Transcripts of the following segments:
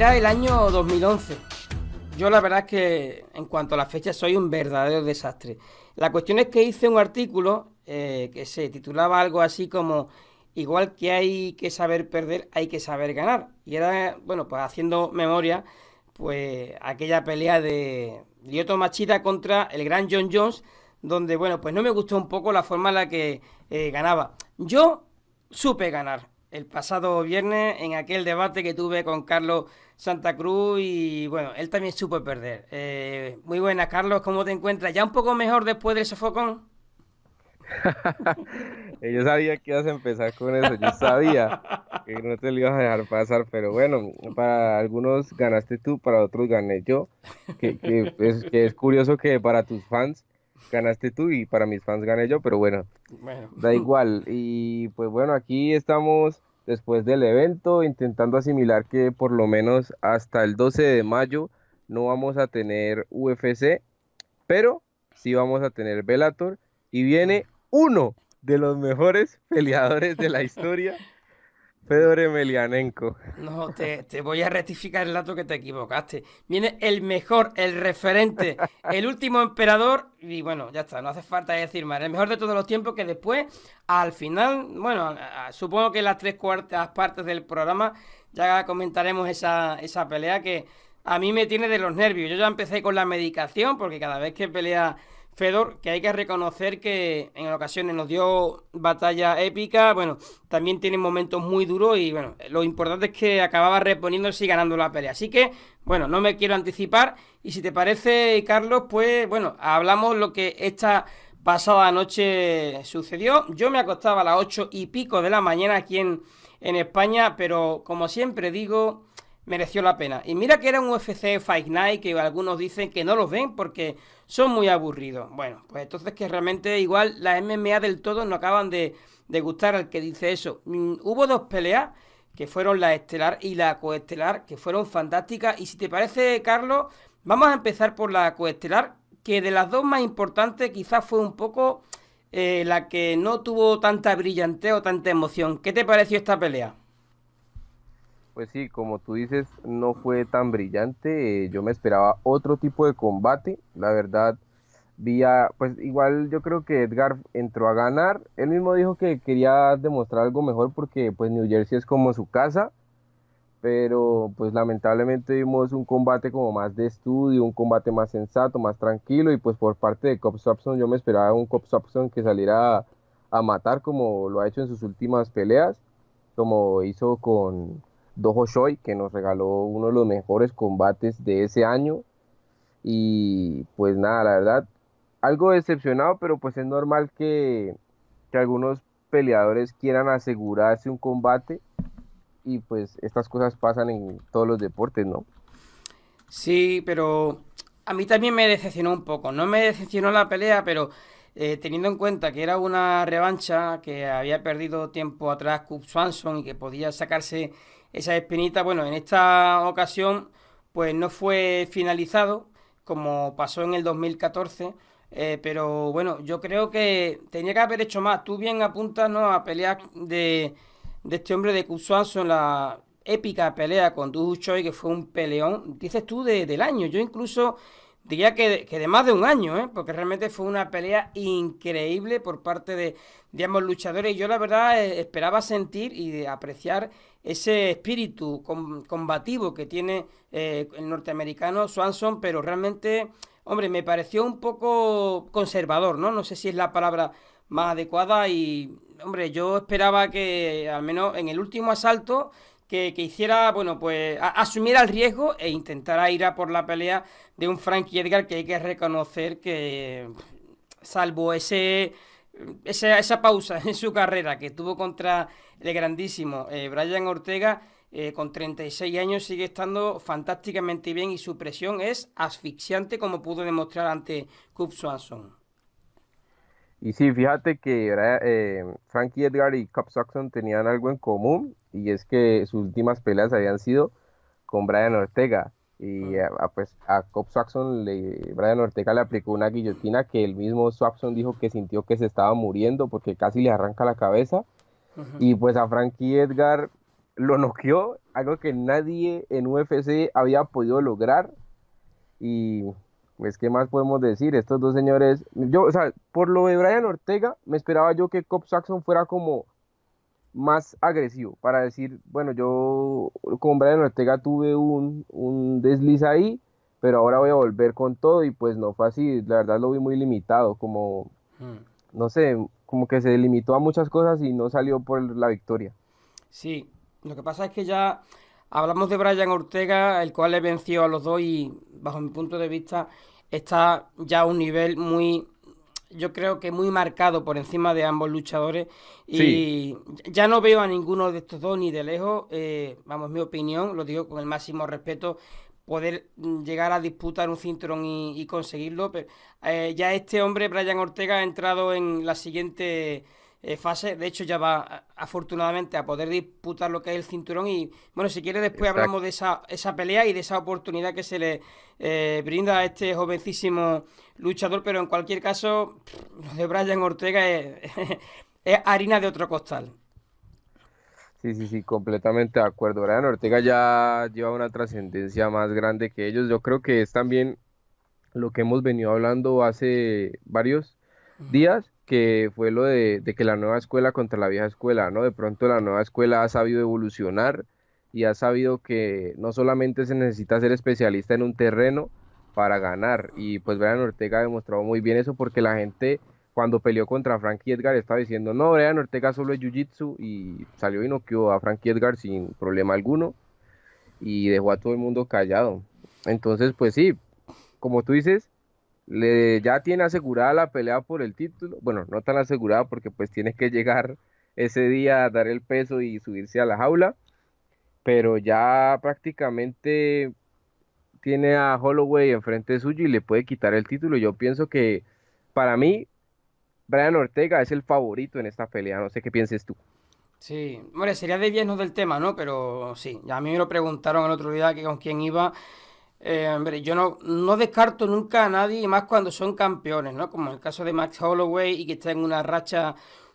era el año 2011. Yo la verdad es que en cuanto a la fecha soy un verdadero desastre. La cuestión es que hice un artículo eh, que se titulaba algo así como igual que hay que saber perder, hay que saber ganar. Y era, bueno, pues haciendo memoria, pues aquella pelea de Lioto Machida contra el gran John Jones, donde, bueno, pues no me gustó un poco la forma en la que eh, ganaba. Yo supe ganar el pasado viernes en aquel debate que tuve con Carlos Santa Cruz y bueno, él también supo perder. Eh, muy buena, Carlos, ¿cómo te encuentras? ¿Ya un poco mejor después del sofocón? yo sabía que ibas a empezar con eso, yo sabía que no te lo ibas a dejar pasar, pero bueno, para algunos ganaste tú, para otros gané yo, que, es, curioso que para tus fans ganaste tú y para mis fans gané yo, pero bueno, da igual. Y pues bueno, aquí estamos después del evento, intentando asimilar que por lo menos hasta el 12 de mayo no vamos a tener UFC, pero sí vamos a tener Velator y viene uno de los mejores peleadores de la historia. Pedro Emelianenko. No, te, voy a rectificar el dato que te equivocaste. Viene el mejor, el referente, el último emperador. Y bueno, ya está, no hace falta decir más. El mejor de todos los tiempos que después, al final, bueno, supongo que las tres cuartas partes del programa ya comentaremos esa, esa pelea que a mí me tiene de los nervios. Yo ya empecé con la medicación porque cada vez que pelea Fedor, que hay que reconocer que en ocasiones nos dio batalla épica, bueno, también tiene momentos muy duros y bueno, lo importante es que acababa reponiéndose y ganando la pelea. Así que, bueno, no me quiero anticipar y si te parece, Carlos, pues bueno, hablamos lo que esta pasada noche sucedió. Yo me acostaba a las ocho y pico de la mañana aquí en, en España, pero como siempre digo mereció la pena. Y mira que era un UFC Fight Night que algunos dicen que no los ven porque son muy aburridos. Bueno, pues entonces que realmente igual las MMA del todo no acaban de, gustar al que dice eso. Mm, hubo dos peleas que fueron la estelar y la coestelar, que fueron fantásticas. Y si te parece, Carlos, vamos a empezar por la coestelar, que de las dos más importantes quizás fue un poco eh, la que no tuvo tanta o tanta emoción. ¿Qué te pareció esta pelea? Pues sí, como tú dices, no fue tan brillante. Eh, yo me esperaba otro tipo de combate. La verdad, vía, pues igual yo creo que Edgar entró a ganar. Él mismo dijo que quería demostrar algo mejor porque pues New Jersey es como su casa. Pero pues lamentablemente vimos un combate como más de estudio, un combate más sensato, más tranquilo. Y pues por parte de Cops Swapson yo me esperaba un Cops Swapson que saliera a matar como lo ha hecho en sus últimas peleas, como hizo con, Dojo Shoy, que nos regaló uno de los mejores combates de ese año. Y pues nada, la verdad, algo decepcionado, pero pues es normal que, algunos peleadores quieran asegurarse un combate y pues estas cosas pasan en todos los deportes, ¿no? Sí, pero a mí también me decepcionó un poco. No me decepcionó la pelea, pero eh, teniendo en cuenta que era una revancha que había perdido tiempo atrás Cub Swanson y que podía sacarse esa espinita, bueno, en esta ocasión pues no fue finalizado como pasó en el 2014, eh, pero bueno, yo creo que tenía que haber hecho más. Tú bien apuntas ¿no? a pelear de, este hombre de Cusuanzo en la épica pelea con Du que fue un peleón, dices tú, del año. Yo incluso diría que, de más de un año, ¿eh? porque realmente fue una pelea increíble por parte de, de ambos luchadores. Y yo la verdad eh, esperaba sentir y apreciar ese espíritu combativo que tiene eh, el norteamericano Swanson, pero realmente, hombre, me pareció un poco conservador, ¿no? No sé si es la palabra más adecuada y, hombre, yo esperaba que al menos en el último asalto que, que, hiciera, bueno, pues asumir asumiera el riesgo e intentara ir a por la pelea de un Frank Edgar que hay que reconocer que, salvo ese esa, esa, pausa en su carrera que tuvo contra el grandísimo eh, Brian Ortega, eh, con 36 años sigue estando fantásticamente bien y su presión es asfixiante como pudo demostrar ante Cup Swanson. Y sí, fíjate que eh, Frankie Edgar y Cup Swanson tenían algo en común y es que sus últimas peleas habían sido con Brian Ortega. Y a, pues a Cobb Swanson le, Brian Ortega le aplicó una guillotina que el mismo Swanson dijo que sintió que se estaba muriendo porque casi le arranca la cabeza. Y pues a Frankie Edgar lo noqueó, algo que nadie en UFC había podido lograr. Y pues, ¿qué más podemos decir? Estos dos señores, yo, o sea, por lo de Brian Ortega, me esperaba yo que Cobb Swanson fuera como más agresivo para decir, bueno, yo con Brian Ortega tuve un, desliz ahí, pero ahora voy a volver con todo y pues no fue así, la verdad lo vi muy limitado, como, hmm. no sé, como que se limitó a muchas cosas y no salió por la victoria. Sí, lo que pasa es que ya hablamos de Brian Ortega, el cual le venció a los dos y bajo mi punto de vista está ya a un nivel muy yo creo que muy marcado por encima de ambos luchadores. Y ya no veo a ninguno de estos dos ni de lejos, eh, vamos, mi opinión, lo digo con el máximo respeto, poder mm, llegar a disputar un cinturón y, conseguirlo. Pero, eh, ya este hombre, Brian Ortega, ha entrado en la siguiente eh, fase. De hecho, ya va afortunadamente a poder disputar lo que es el cinturón. Y bueno, si quiere, después hablamos de esa, esa pelea y de esa oportunidad que se le eh, brinda a este jovencísimo luchador. Pero en cualquier caso, lo de Brian Ortega es, es, harina de otro costal. Sí, sí, sí, completamente de acuerdo. Brian Ortega ya lleva una trascendencia más grande que ellos. Yo creo que es también lo que hemos venido hablando hace varios días que fue lo de, que la nueva escuela contra la vieja escuela, ¿no? De pronto la nueva escuela ha sabido evolucionar y ha sabido que no solamente se necesita ser especialista en un terreno para ganar, y pues Brian Ortega ha demostrado muy bien eso porque la gente cuando peleó contra Frankie Edgar estaba diciendo, no, Brian Ortega solo es Jiu-Jitsu y salió y noqueó a Frankie Edgar sin problema alguno y dejó a todo el mundo callado. Entonces, pues sí, como tú dices, le, ya tiene asegurada la pelea por el título, bueno, no tan asegurada porque pues tiene que llegar ese día a dar el peso y subirse a la jaula, pero ya prácticamente tiene a Holloway enfrente suyo y le puede quitar el título. Yo pienso que para mí Brian Ortega es el favorito en esta pelea, no sé qué pienses tú. Sí, bueno, sería de 10 no del tema, ¿no? Pero sí, ya a mí me lo preguntaron el otro día que con quién iba eh, yo no, no descarto nunca a nadie, más cuando son campeones, ¿no? Como en el caso de Max Holloway y que está en una racha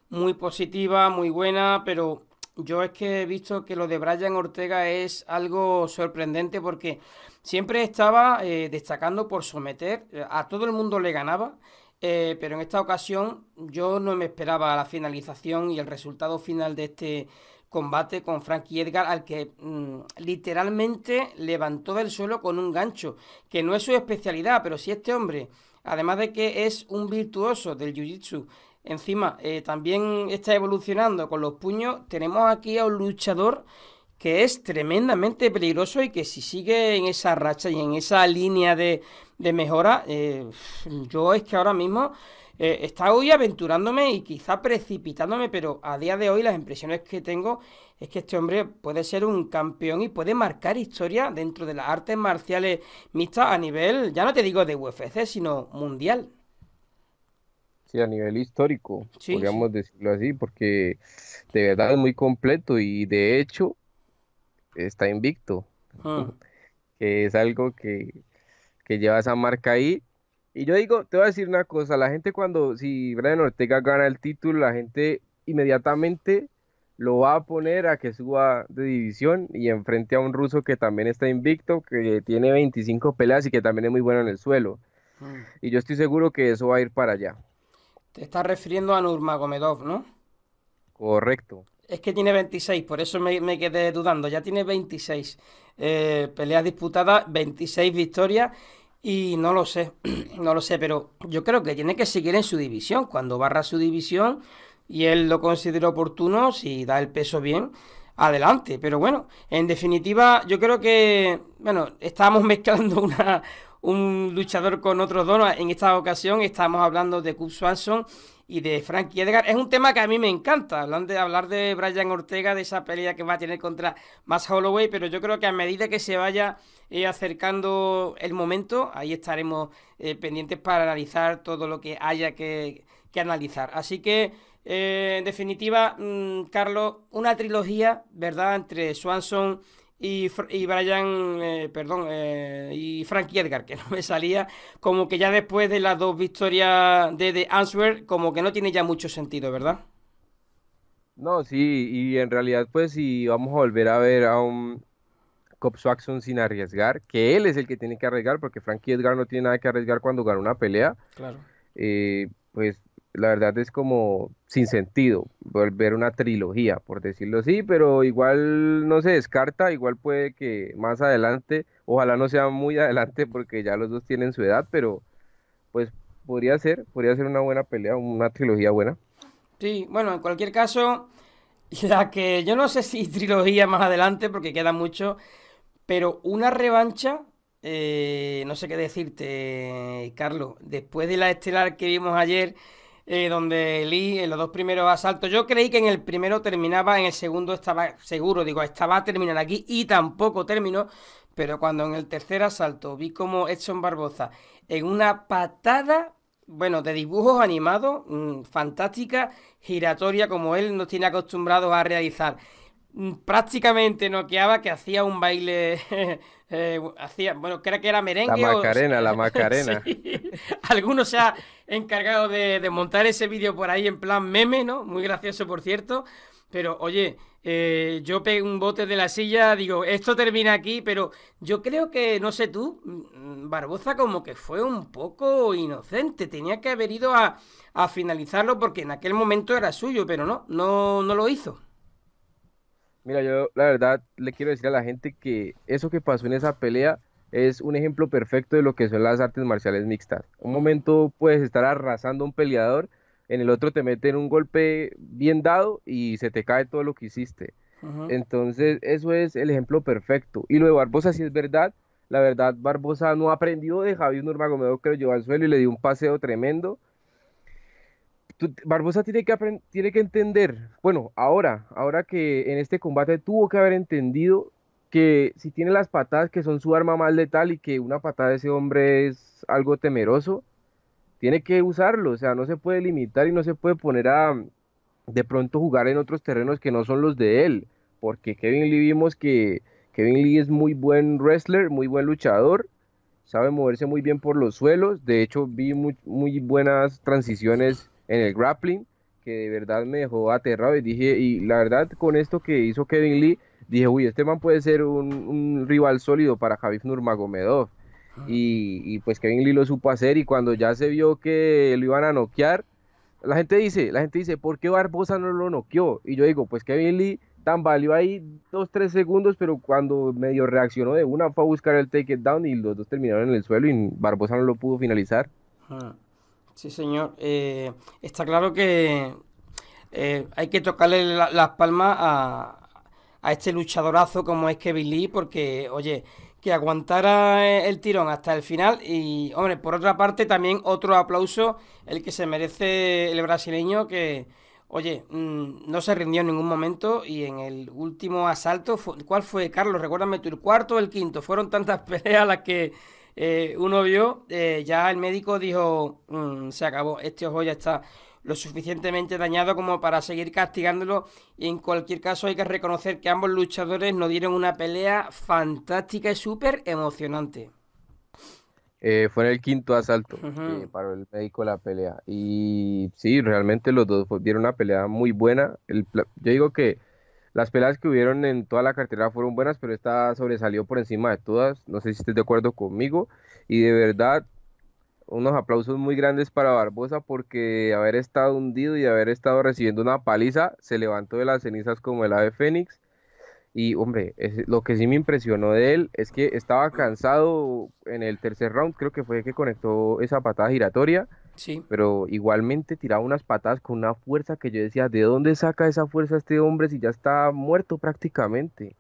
muy positiva, muy buena, pero yo es que he visto que lo de Brian Ortega es algo sorprendente porque siempre estaba eh, destacando por someter, eh, a todo el mundo le ganaba, pero en esta ocasión yo no me esperaba la finalización y el resultado final de este combate con Frankie Edgar, al que mm, literalmente levantó del suelo con un gancho, que no es su especialidad, pero si este hombre, además de que es un virtuoso del Jiu-Jitsu, encima eh, también está evolucionando con los puños, tenemos aquí a un luchador que es tremendamente peligroso y que si sigue en esa racha y en esa línea de, mejora, eh, yo es que ahora mismo... Eh, está hoy aventurándome y quizá precipitándome, pero a día de hoy las impresiones que tengo es que este hombre puede ser un campeón y puede marcar historia dentro de las artes marciales mixtas a nivel, ya no te digo de UFC, sino mundial. Sí, a nivel histórico, podríamos decirlo así, porque de verdad es muy completo y de hecho está invicto, ah. que es algo que, que lleva esa marca ahí y yo digo, te voy a decir una cosa, la gente cuando, si Brian Ortega gana el título, la gente inmediatamente lo va a poner a que suba de división y enfrente a un ruso que también está invicto, que tiene 25 peleas y que también es muy bueno en el suelo. Mm. Y yo estoy seguro que eso va a ir para allá. Te estás refiriendo a Nurmagomedov, ¿no? Correcto. Es que tiene 26, por eso me, quedé dudando. Ya tiene 26 eh, peleas disputadas, 26 victorias y no lo sé, no lo sé, pero yo creo que tiene que seguir en su división. Cuando barra su división y él lo considera oportuno, si da el peso bien, adelante. Pero bueno, en definitiva, yo creo que, bueno, estamos mezclando una, un luchador con otro dos. En esta ocasión estamos hablando de Cub Swanson y de Frankie Edgar. Es un tema que a mí me encanta, hablan de hablar de Brian Ortega, de esa pelea que va a tener contra Max Holloway, pero yo creo que a medida que se vaya eh, acercando el momento, ahí estaremos eh, pendientes para analizar todo lo que haya que, analizar. Así que, eh, en definitiva, mm, Carlos, una trilogía, ¿verdad?, entre Swanson y, y Brian, eh, perdón, eh, y Frankie Edgar, que no me salía, como que ya después de las dos victorias de The Answer, como que no tiene ya mucho sentido, ¿verdad? No, sí, y en realidad pues si vamos a volver a ver a un Cop sin arriesgar, que él es el que tiene que arriesgar, porque Frankie Edgar no tiene nada que arriesgar cuando gana una pelea. Claro. Eh, pues la verdad es como sin sentido volver una trilogía, por decirlo así, pero igual no se descarta, igual puede que más adelante, ojalá no sea muy adelante porque ya los dos tienen su edad, pero pues podría ser, podría ser una buena pelea, una trilogía buena. Sí, bueno, en cualquier caso, la que yo no sé si trilogía más adelante porque queda mucho, pero una revancha eh, no sé qué decirte, Carlos. Después de la estelar que vimos ayer, eh, donde Lee en los dos primeros asaltos, yo creí que en el primero terminaba, en el segundo estaba seguro, digo, estaba a terminar aquí y tampoco terminó, pero cuando en el tercer asalto vi como Edson Barboza en una patada bueno, de dibujos animados, mm, fantástica, giratoria, como él nos tiene acostumbrados a realizar. Mm, prácticamente noqueaba que hacía un baile eh, eh, hacía bueno creo que era merengue la macarena la macarena alguno se ha encargado de, montar ese vídeo por ahí en plan meme no muy gracioso por cierto pero oye eh, yo pegué un bote de la silla, digo, esto termina aquí, pero yo creo que, no sé tú, mm, mm, Barboza como que fue un poco inocente, tenía que haber ido a, a finalizarlo porque en aquel momento era suyo, pero no, no, no lo hizo. Mira, yo la verdad le quiero decir a la gente que eso que pasó en esa pelea es un ejemplo perfecto de lo que son las artes marciales mixtas. Un momento puedes estar arrasando a un peleador, en el otro te meten un golpe bien dado y se te cae todo lo que hiciste. Entonces, eso es el ejemplo perfecto. Y lo de Barbosa sí es verdad. La verdad, Barbosa no aprendió de Javier Nurmagomedov, creo yo, al suelo y le dio un paseo tremendo. Barbosa tiene que, entender, bueno, ahora, ahora que en este combate tuvo que haber entendido que si tiene las patadas que son su arma más letal y que una patada de ese hombre es algo temeroso, tiene que usarlo, o sea, no se puede limitar y no se puede poner a de pronto jugar en otros terrenos que no son los de él, porque Kevin Lee vimos que Kevin Lee es muy buen wrestler, muy buen luchador, sabe moverse muy bien por los suelos, de hecho vi muy buenas transiciones en el grappling, que de verdad me dejó aterrado y dije, y la verdad con esto que hizo Kevin Lee, dije, uy, este man puede ser un, rival sólido para Javif Nurmagomedov. Ah. Y, y, pues Kevin Lee lo supo hacer y cuando ya se vio que lo iban a noquear, la gente dice, la gente dice, ¿por qué Barbosa no lo noqueó? Y yo digo, pues Kevin Lee tan tambaleó ahí dos, tres segundos, pero cuando medio reaccionó de una fue a buscar el take down y los dos terminaron en el suelo y Barbosa no lo pudo finalizar. Ah. Sí, señor. Eh, está claro que eh, hay que tocarle las palmas a, a, este luchadorazo como es Kevin Lee, porque, oye, que aguantara el tirón hasta el final. Y, hombre, por otra parte, también otro aplauso, el que se merece el brasileño, que, oye, mm, no se rindió en ningún momento. Y en el último asalto, ¿cuál fue, Carlos? Recuérdame tú, el cuarto o el quinto. Fueron tantas peleas las que eh, uno vio, eh, ya el médico dijo, mm, se acabó, este ojo ya está lo suficientemente dañado como para seguir castigándolo y en cualquier caso hay que reconocer que ambos luchadores nos dieron una pelea fantástica y súper emocionante. Eh, fue en el quinto asalto para el médico la pelea y sí, realmente los dos dieron una pelea muy buena. yo digo que las peladas que hubieron en toda la cartera fueron buenas, pero esta sobresalió por encima de todas. No sé si estés de acuerdo conmigo. Y de verdad, unos aplausos muy grandes para Barbosa porque haber estado hundido y haber estado recibiendo una paliza, se levantó de las cenizas como el ave fénix y hombre, lo que sí me impresionó de él es que estaba cansado en el tercer round, creo que fue que conectó esa patada giratoria. Sí. Pero igualmente tiraba unas patadas con una fuerza que yo decía, ¿de dónde saca esa fuerza este hombre si ya está muerto prácticamente?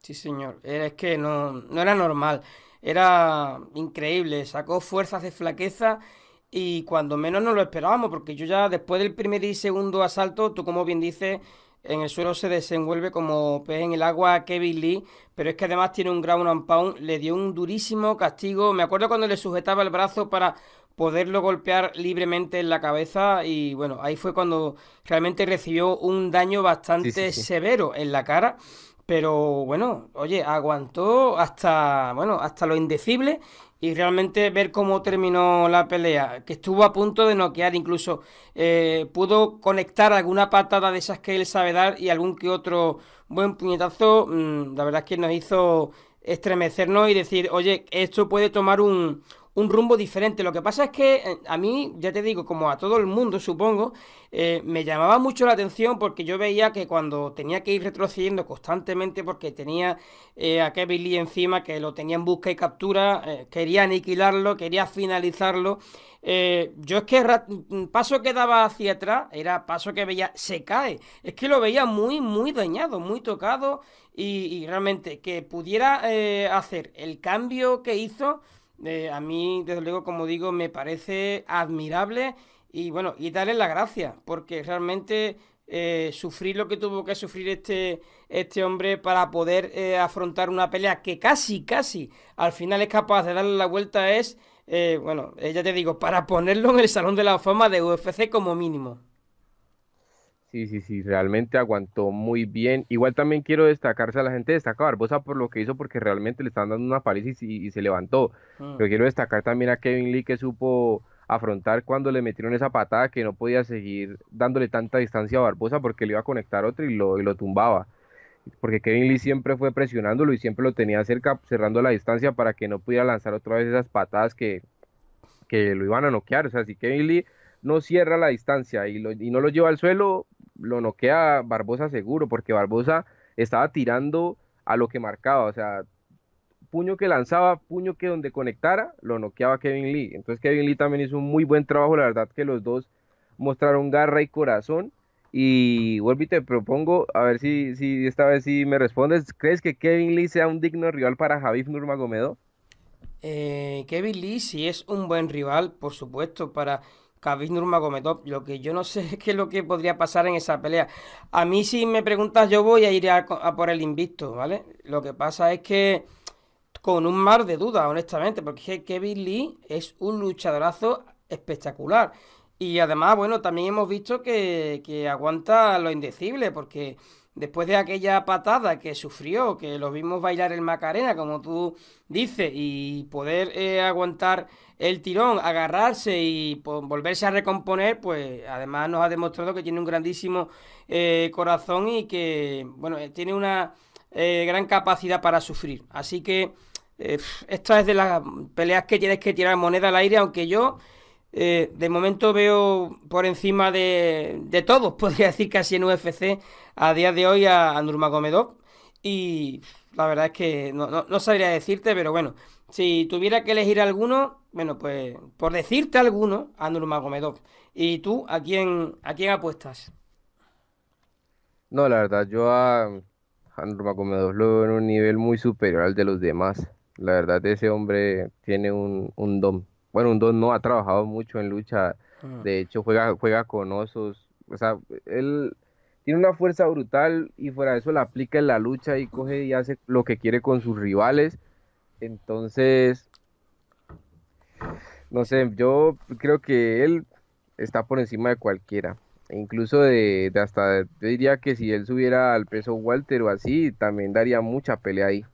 Sí, señor. Era, es que no, no era normal. Era increíble. Sacó fuerzas de flaqueza y cuando menos no lo esperábamos, porque yo ya después del primer y segundo asalto, tú como bien dices, en el suelo se desenvuelve como pez en el agua Kevin Lee, pero es que además tiene un ground and pound, le dio un durísimo castigo. Me acuerdo cuando le sujetaba el brazo para poderlo golpear libremente en la cabeza y bueno, ahí fue cuando realmente recibió un daño bastante severo en la cara. Pero bueno, oye, aguantó hasta, bueno, hasta lo indecible y realmente ver cómo terminó la pelea, que estuvo a punto de noquear incluso, eh, pudo conectar alguna patada de esas que él sabe dar y algún que otro buen puñetazo, mm, la verdad es que nos hizo estremecernos y decir, oye, esto puede tomar un, un rumbo diferente. Lo que pasa es que eh, a mí, ya te digo, como a todo el mundo supongo, eh, me llamaba mucho la atención porque yo veía que cuando tenía que ir retrocediendo constantemente porque tenía eh, a Kevin Lee encima, que lo tenía en busca y captura, quería aniquilarlo, quería finalizarlo. yo es que mm, paso que daba hacia atrás era paso que veía, se cae. Es que lo veía muy, muy dañado, muy tocado y realmente que pudiera hacer el cambio que hizo eh, a mí, desde luego, como digo, me parece admirable y bueno, y darle la gracia, porque realmente eh, sufrir lo que tuvo que sufrir este, este hombre para poder eh, afrontar una pelea que casi, casi al final es capaz de darle la vuelta es, bueno, ya te digo, para ponerlo en el Salón de la Fama de UFC como mínimo. Sí, sí, sí, realmente aguantó muy bien. Igual también quiero destacarse a la gente destaca Barbosa por lo que hizo, porque realmente le estaban dando una paliza y, se levantó. Pero mm. quiero destacar también a Kevin Lee que supo afrontar cuando le metieron esa patada que no podía seguir dándole tanta distancia a Barbosa porque le iba a conectar otro y lo, tumbaba. Porque Kevin Lee siempre fue presionándolo y siempre lo tenía cerca, cerrando la distancia para que no pudiera lanzar otra vez esas patadas que, que lo iban a noquear. O sea, si Kevin Lee no cierra la distancia y, no lo lleva al suelo, lo noquea Barbosa seguro, porque Barbosa estaba tirando a lo que marcaba, o sea, puño que lanzaba, puño que donde conectara, lo noqueaba Kevin Lee. Entonces Kevin Lee también hizo un muy buen trabajo, la verdad que los dos mostraron garra y corazón. Y vuelvo te propongo, a ver si, si esta vez sí me respondes, ¿crees que Kevin Lee sea un digno rival para Javif Nurmagomedov? Eh, Kevin Lee sí es un buen rival, por supuesto, para Khabib Nurmagomedov. Lo que yo no sé es qué es lo que podría pasar en esa pelea. A mí si me preguntas yo voy a ir a, por el invicto, ¿vale? Lo que pasa es que con un mar de dudas, honestamente, porque Kevin Lee es un luchadorazo espectacular. Y además, bueno, también hemos visto que, aguanta lo indecible, porque después de aquella patada que sufrió, que lo vimos bailar en Macarena, como tú dices, y poder eh, aguantar el tirón, agarrarse y volverse a recomponer, pues además nos ha demostrado que tiene un grandísimo eh, corazón y que, bueno, eh, tiene una eh, gran capacidad para sufrir. Así que esta es de las peleas que tienes que tirar moneda al aire, aunque yo de momento veo por encima de, de, todos, podría decir casi en UFC, a día de hoy a, a Nurmagomedov. Y la verdad es que no sabría decirte, pero bueno, si tuviera que elegir alguno, bueno, pues por decirte alguno, Andrew Magomedov. ¿Y tú a quién, a quién apuestas? No, la verdad, yo a, Andrew Magomedov lo veo en un nivel muy superior al de los demás. La verdad, ese hombre tiene un, don. Bueno, un don no ha trabajado mucho en lucha. Ah. De hecho, juega, juega con osos. O sea, él tiene una fuerza brutal y fuera de eso la aplica en la lucha y coge y hace lo que quiere con sus rivales. Entonces, no sé, yo creo que él está por encima de cualquiera. E incluso de, hasta, yo diría que si él subiera al peso Walter o así, también daría mucha pelea ahí.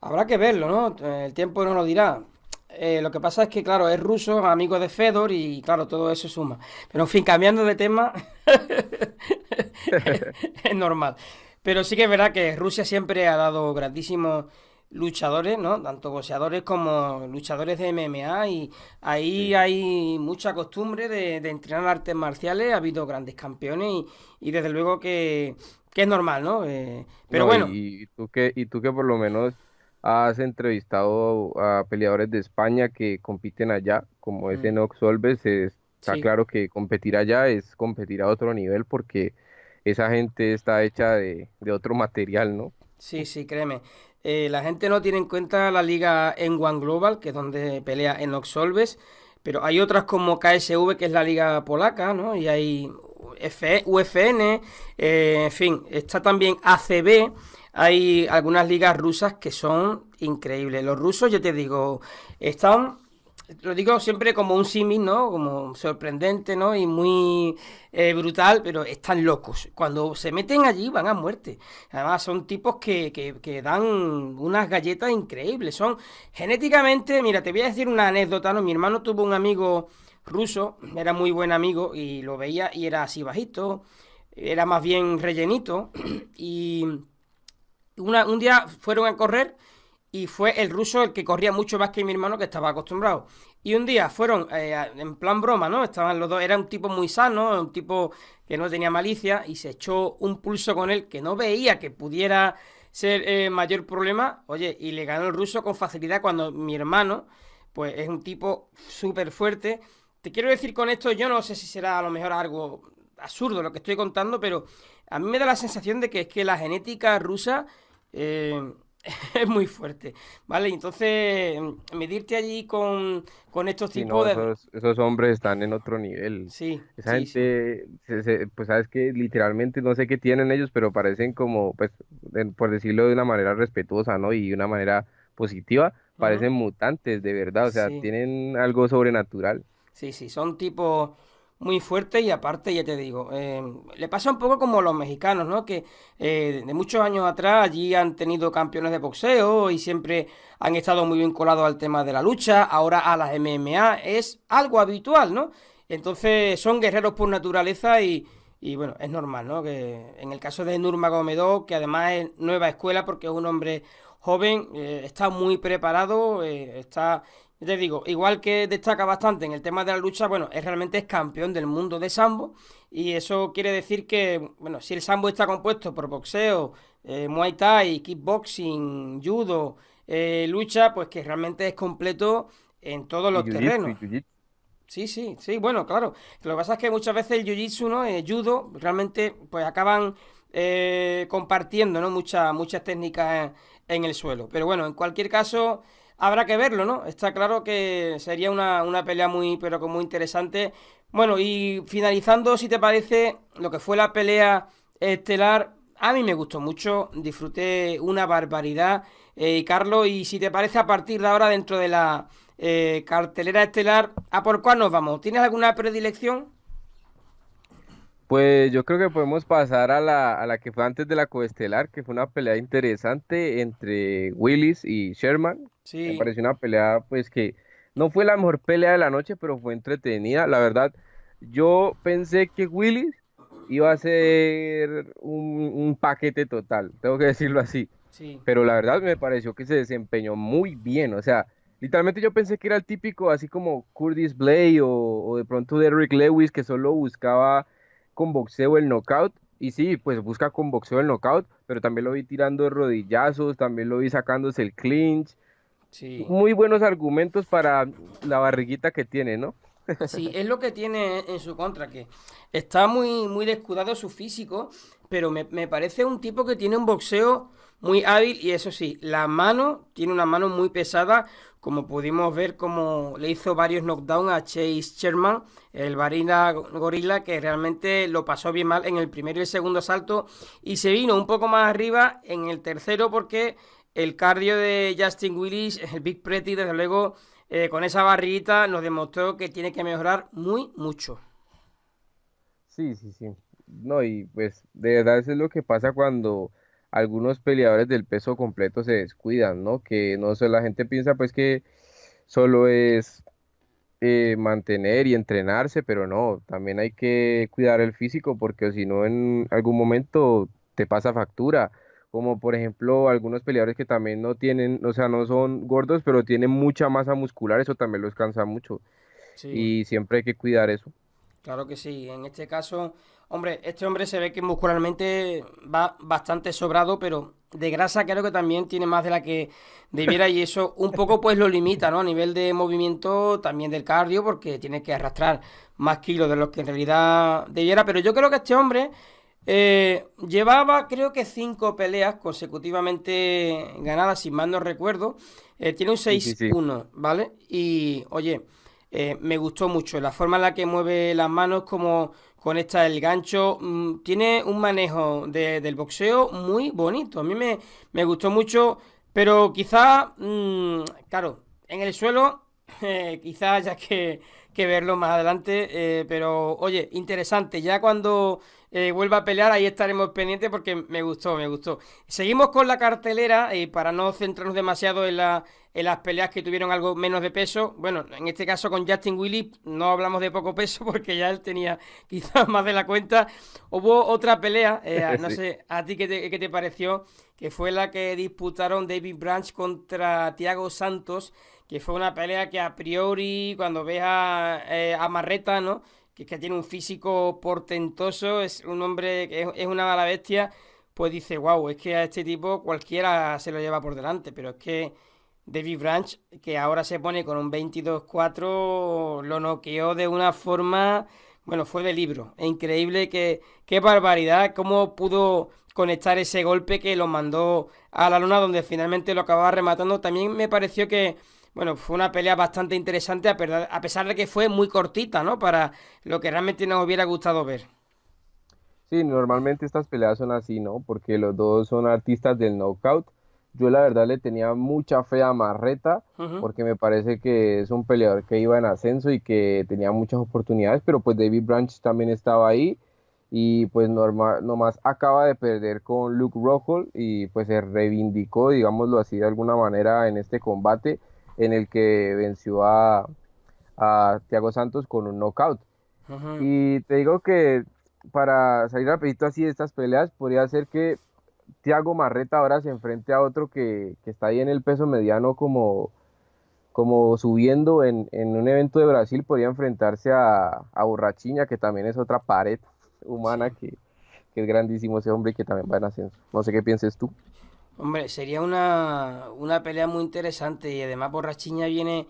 Habrá que verlo, ¿no? Eh, el tiempo no lo dirá. Eh, lo que pasa es que, claro, es ruso, amigo de Fedor y, claro, todo eso suma. Pero, en fin, cambiando de tema, es normal. Pero sí que es verdad que Rusia siempre ha dado grandísimo luchadores, ¿no? Tanto goceadores como luchadores de MMA y ahí hay mucha costumbre de, entrenar artes marciales, ha habido grandes campeones y, desde luego que, es normal, ¿no? Eh, pero bueno. Y, tú que, y tú que por lo menos has entrevistado a peleadores de España que compiten allá, como es mm. Nox está claro que competir allá es competir a otro nivel porque esa gente está hecha de, de otro material, ¿no? Sí, sí, créeme. Eh, la gente no tiene en cuenta la liga en One Global, que es donde pelea en Oxolves, pero hay otras como KSV, que es la liga polaca, ¿no? Y hay e, UFN, eh, en fin, está también ACB, hay algunas ligas rusas que son increíbles. Los rusos, yo te digo, están lo digo siempre como un símil, ¿no? Como sorprendente, ¿no? Y muy eh, brutal, pero están locos. Cuando se meten allí van a muerte. Además, son tipos que, dan unas galletas increíbles. Son genéticamente, mira, te voy a decir una anécdota, ¿no? Mi hermano tuvo un amigo ruso, era muy buen amigo y lo veía y era así bajito, era más bien rellenito y... un día fueron a correr y fue el ruso el que corría mucho más que mi hermano que estaba acostumbrado. Y un día fueron, eh, en plan broma, ¿no? Estaban los dos, era un tipo muy sano, un tipo que no tenía malicia y se echó un pulso con él que no veía que pudiera ser eh, mayor problema. Oye, y le ganó el ruso con facilidad cuando mi hermano, pues es un tipo súper fuerte. Te quiero decir con esto, yo no sé si será a lo mejor algo absurdo lo que estoy contando, pero a mí me da la sensación de que es que la genética rusa... Eh, es muy fuerte, ¿vale? Entonces, mm, medirte allí con, estos tipos de... Esos hombres están en otro nivel. Sí. Esa gente, pues sabes que literalmente no sé qué tienen ellos, pero parecen como, pues, por decirlo de una manera respetuosa, ¿no? Y de una manera positiva, parecen mutantes, de verdad, o sea, tienen algo sobrenatural. Sí, sí, son tipo muy fuerte y aparte, ya te digo, eh, le pasa un poco como a los mexicanos, ¿no? Que eh, de muchos años atrás allí han tenido campeones de boxeo y siempre han estado muy vinculados al tema de la lucha, ahora a las MMA es algo habitual, ¿no? Entonces son guerreros por naturaleza y, y bueno, es normal, ¿no? Que en el caso de Nurmagomedov, que además es nueva escuela porque es un hombre joven, eh, está muy preparado, está te digo, igual que destaca bastante en el tema de la lucha, bueno, es realmente es campeón del mundo de sambo y eso quiere decir que, bueno, si el sambo está compuesto por boxeo, eh, muay thai, kickboxing, judo, eh, lucha, pues que realmente es completo en todos los terrenos. Sí, sí, sí, bueno, claro. Lo que pasa es que muchas veces el jiu-jitsu, ¿no? El eh, judo, realmente, pues acaban compartiendo, ¿no? muchas muchas técnicas en el suelo. Pero bueno, en cualquier caso habrá que verlo, ¿no? Está claro que sería una, una pelea muy, pero que muy interesante. Bueno, y finalizando, si te parece, lo que fue la pelea estelar, a mí me gustó mucho, disfruté una barbaridad. Eh, Carlos, y si te parece, a partir de ahora, dentro de la eh, cartelera estelar, ¿a por cuál nos vamos? ¿Tienes alguna predilección? Pues yo creo que podemos pasar a la, a la que fue antes de la coestelar, que fue una pelea interesante entre Willis y Sherman, me pareció una pelea, pues que no fue la mejor pelea de la noche, pero fue entretenida. La verdad, yo pensé que Willis iba a ser un, paquete total, tengo que decirlo así. Pero la verdad me pareció que se desempeñó muy bien. O sea, literalmente yo pensé que era el típico, así como Curtis Blay o, o de pronto Derrick Lewis, que solo buscaba con boxeo el knockout. Y sí, pues busca con boxeo el knockout, pero también lo vi tirando rodillazos, también lo vi sacándose el clinch, muy buenos argumentos para la barriguita que tiene, ¿no? Sí, es lo que tiene en su contra, que está muy, muy descuidado su físico, pero me, parece un tipo que tiene un boxeo muy hábil y eso sí, la mano tiene una mano muy pesada, como pudimos ver como le hizo varios knockdowns a Chase Sherman, el Barina Gorila, que realmente lo pasó bien mal en el primero y el segundo asalto y se vino un poco más arriba en el tercero porque el cardio de Justin Willis, el Big Pretty, desde luego, eh, con esa barriguita nos demostró que tiene que mejorar muy mucho. Sí, sí, sí. No, y pues de verdad eso es lo que pasa cuando algunos peleadores del peso completo se descuidan, ¿no? Que no sé, la gente piensa pues que solo es eh, mantener y entrenarse, pero no, también hay que cuidar el físico porque si no en algún momento te pasa factura como por ejemplo algunos peleadores que también no tienen, o sea, no son gordos, pero tienen mucha masa muscular, eso también los cansa mucho. Y siempre hay que cuidar eso. Claro que sí, en este caso, hombre, este hombre se ve que muscularmente va bastante sobrado, pero de grasa creo que también tiene más de la que debiera y eso un poco pues lo limita, ¿no? A nivel de movimiento, también del cardio, porque tiene que arrastrar más kilos de los que en realidad debiera, pero yo creo que este hombre eh, llevaba creo que cinco peleas consecutivamente ganadas, sin más no recuerdo. Eh, tiene un 6-1, ¿vale? Y oye, eh, me gustó mucho la forma en la que mueve las manos, como con esta el gancho. Mm, tiene un manejo del boxeo muy bonito. A mí me, gustó mucho, pero quizá, mm, claro, en el suelo, Quizás ya que verlo más adelante. pero oye, interesante. Ya cuando eh, vuelva a pelear, ahí estaremos pendientes porque me gustó, me gustó. Seguimos con la cartelera y eh, para no centrarnos demasiado en, las peleas que tuvieron algo menos de peso. Bueno, en este caso con Justin Willy no hablamos de poco peso porque ya él tenía quizás más de la cuenta. Hubo otra pelea, eh, no sé, a ti qué te, pareció, que fue la que disputaron David Branch contra Thiago Santos, que fue una pelea que a priori, cuando ves a, a Marreta, ¿no? que es que tiene un físico portentoso, es un hombre que es, una mala bestia, pues dice, wow, es que a este tipo cualquiera se lo lleva por delante, pero es que David Branch, que ahora se pone con un 22-4, lo noqueó de una forma, bueno, fue de libro, increíble, que, qué barbaridad, cómo pudo conectar ese golpe que lo mandó a la luna, donde finalmente lo acababa rematando. También me pareció que bueno, fue una pelea bastante interesante, a pesar de que fue muy cortita, ¿no? Para lo que realmente nos hubiera gustado ver. Sí, normalmente estas peleas son así, ¿no? Porque los dos son artistas del knockout. Yo la verdad le tenía mucha fe a Marreta, porque me parece que es un peleador que iba en ascenso y que tenía muchas oportunidades, pero pues David Branch también estaba ahí y pues normal, nomás acaba de perder con Luke Rockhold y pues se reivindicó, digámoslo así, de alguna manera en este combate en el que venció a, a Thiago Santos con un knockout. Y te digo que para salir rapidito así de estas peleas, podría ser que Thiago Marreta ahora se enfrente a otro que, está ahí en el peso mediano como, como subiendo en, un evento de Brasil, podría enfrentarse a, a Borrachiña, que también es otra pared humana que, que es grandísimo ese hombre y que también va en ascenso. No sé qué pienses tú. Hombre, sería una, pelea muy interesante y además Borrachiña viene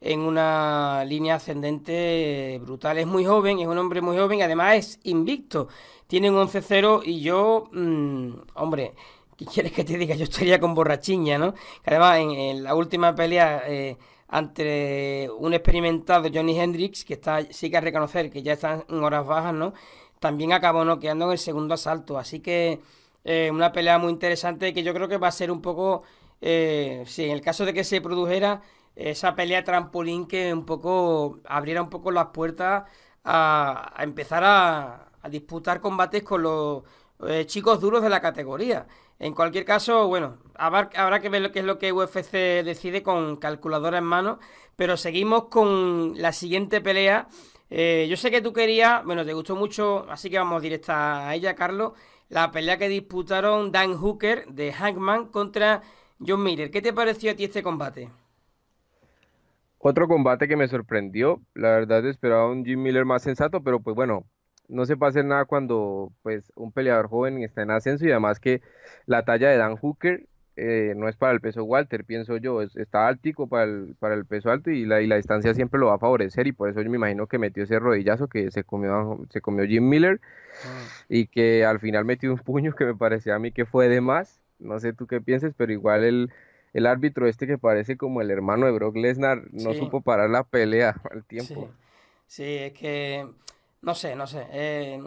en una línea ascendente brutal. Es muy joven, es un hombre muy joven, además es invicto. Tiene un 11-0 y yo, mm, hombre, ¿qué quieres que te diga? Yo estaría con borrachiña, ¿no? Que además en, la última pelea eh, ante un experimentado Johnny Hendrix, que está, sí que a reconocer que ya está en horas bajas, ¿no? También acabó noqueando en el segundo asalto, así que... Eh, una pelea muy interesante que yo creo que va a ser un poco, eh, Si en el caso de que se produjera esa pelea trampolín que un poco abriera un poco las puertas a, empezar a, disputar combates con los eh, chicos duros de la categoría. En cualquier caso, bueno, habrá, que ver lo que es lo que UFC decide con calculadora en mano, pero seguimos con la siguiente pelea. yo sé que tú querías, bueno, te gustó mucho, así que vamos directa a ella, Carlos la pelea que disputaron Dan Hooker de Hangman contra John Miller. ¿Qué te pareció a ti este combate? Otro combate que me sorprendió, la verdad esperaba un Jim Miller más sensato, pero pues bueno, no se pasa nada cuando pues un peleador joven está en ascenso y además que la talla de Dan Hooker eh, no es para el peso Walter, pienso yo, está áltico para el, para el peso alto y la, y la distancia siempre lo va a favorecer y por eso yo me imagino que metió ese rodillazo que se comió, se comió Jim Miller ah. y que al final metió un puño que me parecía a mí que fue de más, no sé tú qué pienses, pero igual el, árbitro este que parece como el hermano de Brock Lesnar no supo parar la pelea al tiempo. Sí, es que... No sé, no sé. Eh,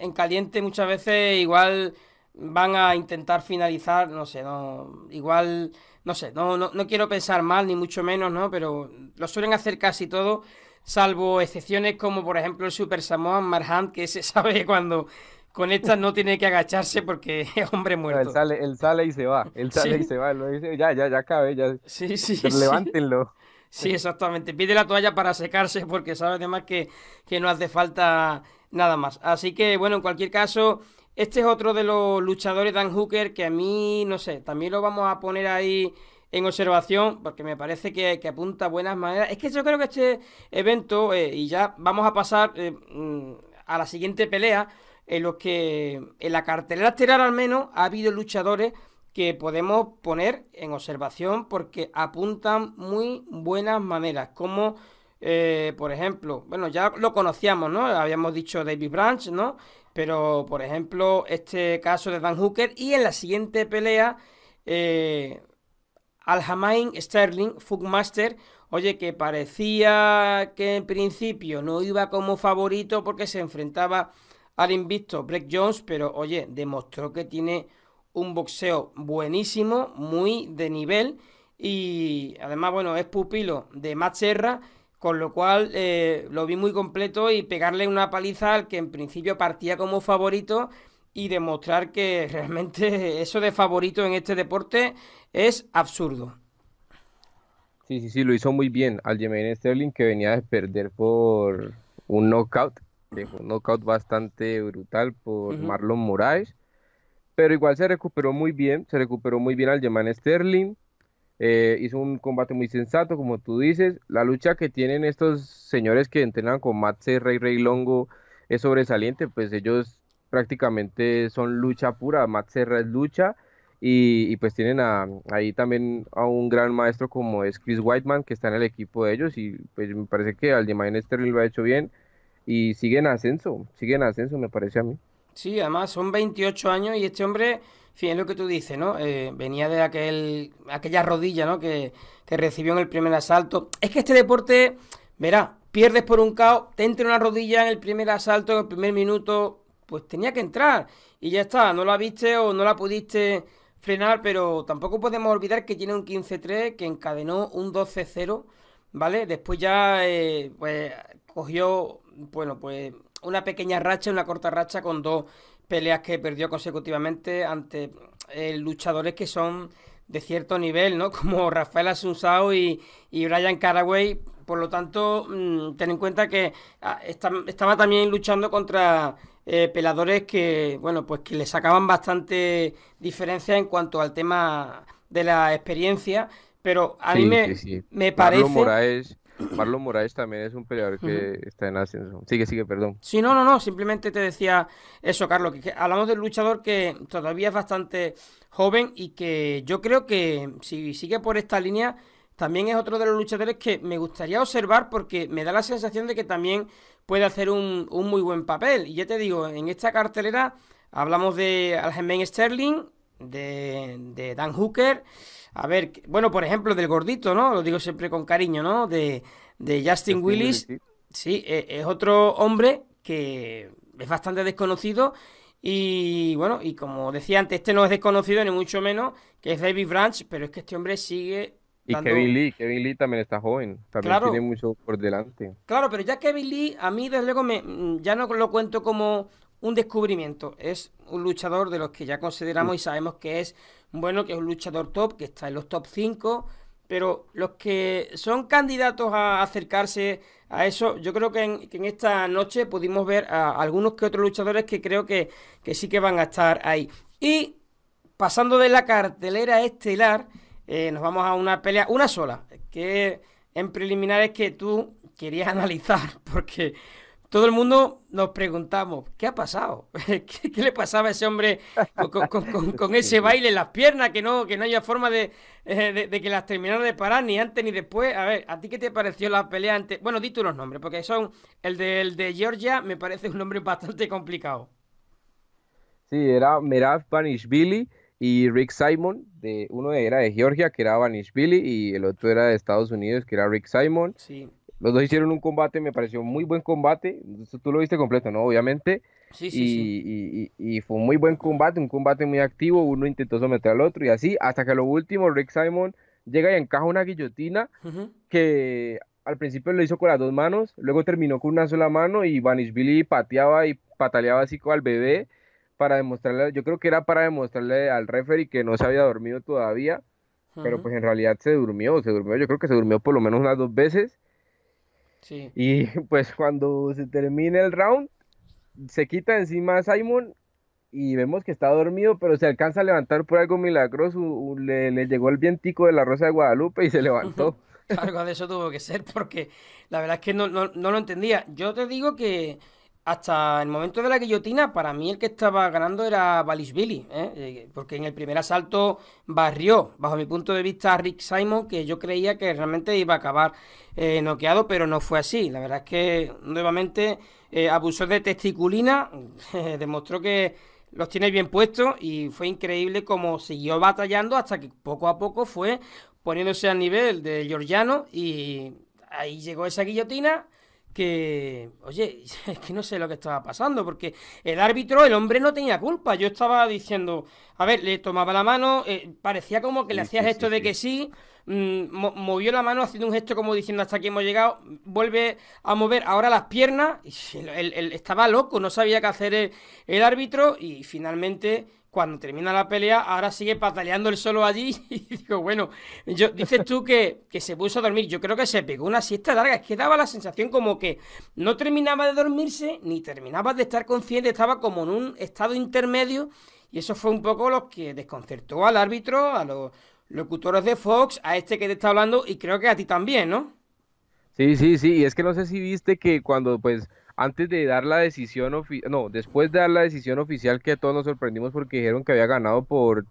en caliente muchas veces igual van a intentar finalizar, no sé, no, igual, no sé, no, no, no, quiero pensar mal, ni mucho menos, ¿no? Pero lo suelen hacer casi todo, salvo excepciones como por ejemplo el Super Samoan Marhand, que se sabe que con estas no tiene que agacharse porque es hombre muerto. él, sale, sale, y se va, él sale y se va, ya, ya, ya cabe, ya. Sí, sí. levántenlo. Sí. exactamente. Pide la toalla para secarse porque sabe además que, que no hace falta nada más. Así que, bueno, en cualquier caso, este es otro de los luchadores Dan Hooker que a mí, no sé, también lo vamos a poner ahí en observación porque me parece que, apunta buenas maneras. Es que yo creo que este evento, eh, y ya vamos a pasar eh, mm, a la siguiente pelea, en los que en la cartelera lateral al menos ha habido luchadores que podemos poner en observación porque apuntan muy buenas maneras, como eh, por ejemplo, bueno, ya lo conocíamos, ¿no? Habíamos dicho David Branch, ¿no? Pero, por ejemplo, este caso de Dan Hooker y en la siguiente pelea, eh, Aljamain Sterling, Fugmaster, oye, que parecía que en principio no iba como favorito porque se enfrentaba al invicto Breck Jones, pero oye, demostró que tiene un boxeo buenísimo, muy de nivel y además, bueno, es pupilo de Matt Serra con lo cual eh, lo vi muy completo y pegarle una paliza al que en principio partía como favorito y demostrar que realmente eso de favorito en este deporte es absurdo. Sí, sí, sí, lo hizo muy bien al yemen Sterling que venía de perder por un knockout, un knockout bastante brutal por Marlon Moraes, pero igual se recuperó muy bien, se recuperó muy bien al yemen Sterling. Eh, hizo un combate muy sensato, como tú dices. La lucha que tienen estos señores que entrenan con Serra y Rey Longo es sobresaliente, pues ellos prácticamente son lucha pura. Serra es lucha. Y, pues tienen ahí también a un gran maestro como es Chris Whiteman, que está en el equipo de ellos. Y pues me parece que Aljamain Sterling lo ha hecho bien. Y sigue en ascenso, sigue en ascenso, me parece a mí. Sí, además son 28 años y este hombre Sí, es lo que tú dices, ¿no? Eh, venía de aquel, aquella rodilla, ¿no? Que, que, recibió en el primer asalto. Es que este deporte, verá, pierdes por un caos, te entra una rodilla en el primer asalto, en el primer minuto, pues tenía que entrar. Y ya está, no la viste o no la pudiste frenar, pero tampoco podemos olvidar que tiene un 15-3, que encadenó un 12-0, ¿vale? Después ya, eh, pues, cogió, bueno, pues una pequeña racha, una corta racha con dos peleas que perdió consecutivamente ante eh, luchadores que son de cierto nivel, ¿no? Como Rafael Asunzao y, Brian Caraway. Por lo tanto, mm, ten en cuenta que ah, estaba también luchando contra eh, peladores que, bueno, pues que le sacaban bastante diferencia en cuanto al tema de la experiencia. Pero a mí me, parece. Marlon Moraes también es un peleador que está en ascenso. Sigue, sigue, perdón. Sí, no, no, no, simplemente te decía eso, Carlos, que, hablamos del luchador que todavía es bastante joven y que yo creo que si sigue por esta línea también es otro de los luchadores que me gustaría observar porque me da la sensación de que también puede hacer un, muy buen papel. Y ya te digo, en esta cartelera hablamos de Aljamain Sterling, de, de, Dan Hooker. A ver, bueno, por ejemplo, del gordito, ¿no? Lo digo siempre con cariño, ¿no? De, Justin, Willis. Sí, e, es, otro hombre que es bastante desconocido. Y bueno, y como decía antes, este no es desconocido ni mucho menos, que es David Branch, pero es que este hombre sigue y Kevin Lee, Kevin Lee también está joven, también tiene mucho por delante. Claro, pero ya Kevin Lee, a mí desde luego me, ya no lo cuento como un descubrimiento. Es un luchador de los que ya consideramos y sabemos que es bueno, que es un luchador top, que está en los top 5. Pero los que son candidatos a acercarse a eso, yo creo que en, esta noche pudimos ver a algunos que otros luchadores que creo que, sí que van a estar ahí. Y pasando de la cartelera estelar, eh, nos vamos a una pelea, una sola, que en preliminares que tú querías analizar, porque todo el mundo nos preguntamos, ¿qué ha pasado? ¿Qué, le pasaba a ese hombre con, ese baile en las piernas? Que no, que no haya forma eh, de, que las terminara de parar ni antes ni después. A ver, ¿a ti qué te pareció la pelea antes? Bueno, di tú los nombres, porque son el de, de Georgia me parece un nombre bastante complicado. Sí, era Merav Billy y Rick Simon, de, uno era de Georgia, que era Billy y el otro era de Estados Unidos, que era Rick Simon. Sí. Los dos hicieron un combate, me pareció muy buen combate. Tú lo viste completo, ¿no? Obviamente. Sí, sí, y, Y, fue un muy buen combate, un combate muy activo. Uno intentó someter al otro y así, hasta que lo último, Rick Simon llega y encaja una guillotina que al principio lo hizo con las dos manos, luego terminó con una sola mano y Billy pateaba y pataleaba así con el bebé para demostrarle, yo creo que era para demostrarle al referee que no se había dormido todavía, pero pues en realidad se durmió, se durmió, yo creo que se durmió por lo menos unas dos veces y pues cuando se termina el round, se quita encima a Simon y vemos que está dormido, pero se alcanza a levantar por algo milagroso. Le, llegó el vientico de la Rosa de Guadalupe y se levantó. algo de eso tuvo que ser porque la verdad es que no, no lo entendía. Yo te digo que hasta el momento de la guillotina, para mí el que estaba ganando era Balisbili, ¿eh? Eh, porque en el primer asalto barrió, bajo mi punto de vista, a Rick Simon, que yo creía que realmente iba a acabar eh, noqueado, pero no fue así. La verdad es que nuevamente abusó de testiculina, demostró que los tiene bien puestos y fue increíble como siguió batallando hasta que poco a poco fue poniéndose al nivel de Georgiano y ahí llegó esa guillotina que, oye, es que no sé lo que estaba pasando, porque el árbitro, el hombre no tenía culpa. Yo estaba diciendo, a ver, le tomaba la mano, eh, parecía como que le hacía esto de que sí, mm, movió la mano haciendo un gesto como diciendo hasta aquí hemos llegado, vuelve a mover ahora las piernas, estaba loco, no sabía qué hacer el árbitro y finalmente cuando termina la pelea, ahora sigue pataleando el solo allí. Y digo, bueno, yo, dices tú que, que, se puso a dormir. Yo creo que se pegó una siesta larga. Es que daba la sensación como que no terminaba de dormirse, ni terminaba de estar consciente, estaba como en un estado intermedio. Y eso fue un poco lo que desconcertó al árbitro, a los locutores de Fox, a este que te está hablando, y creo que a ti también, ¿no? Sí, sí, sí. Y es que no sé si viste que cuando pues antes de dar la decisión oficial, no, después de dar la decisión oficial que todos nos sorprendimos porque dijeron que había ganado por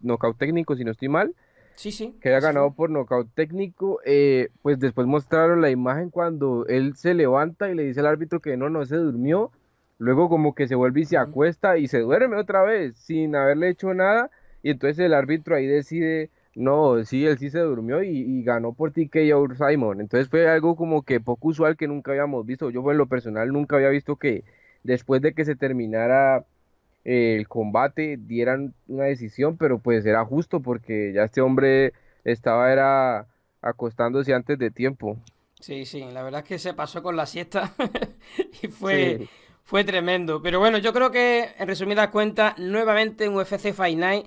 nocaut técnico, si no estoy mal. Sí, sí. Que había ganado por nocaut técnico, eh, pues después mostraron la imagen cuando él se levanta y le dice al árbitro que no, no se durmió. Luego como que se vuelve y se acuesta y se duerme otra vez sin haberle hecho nada. Y entonces el árbitro ahí decide no, sí, él sí se durmió y, ganó por TKO Simon. Entonces fue algo como que poco usual que nunca habíamos visto. Yo, por lo personal, nunca había visto que después de que se terminara el combate dieran una decisión, pero pues era justo porque ya este hombre estaba era acostándose antes de tiempo. Sí, sí, la verdad es que se pasó con la siesta y fue, fue tremendo. Pero bueno, yo creo que en resumidas cuentas, nuevamente un UFC Fight Night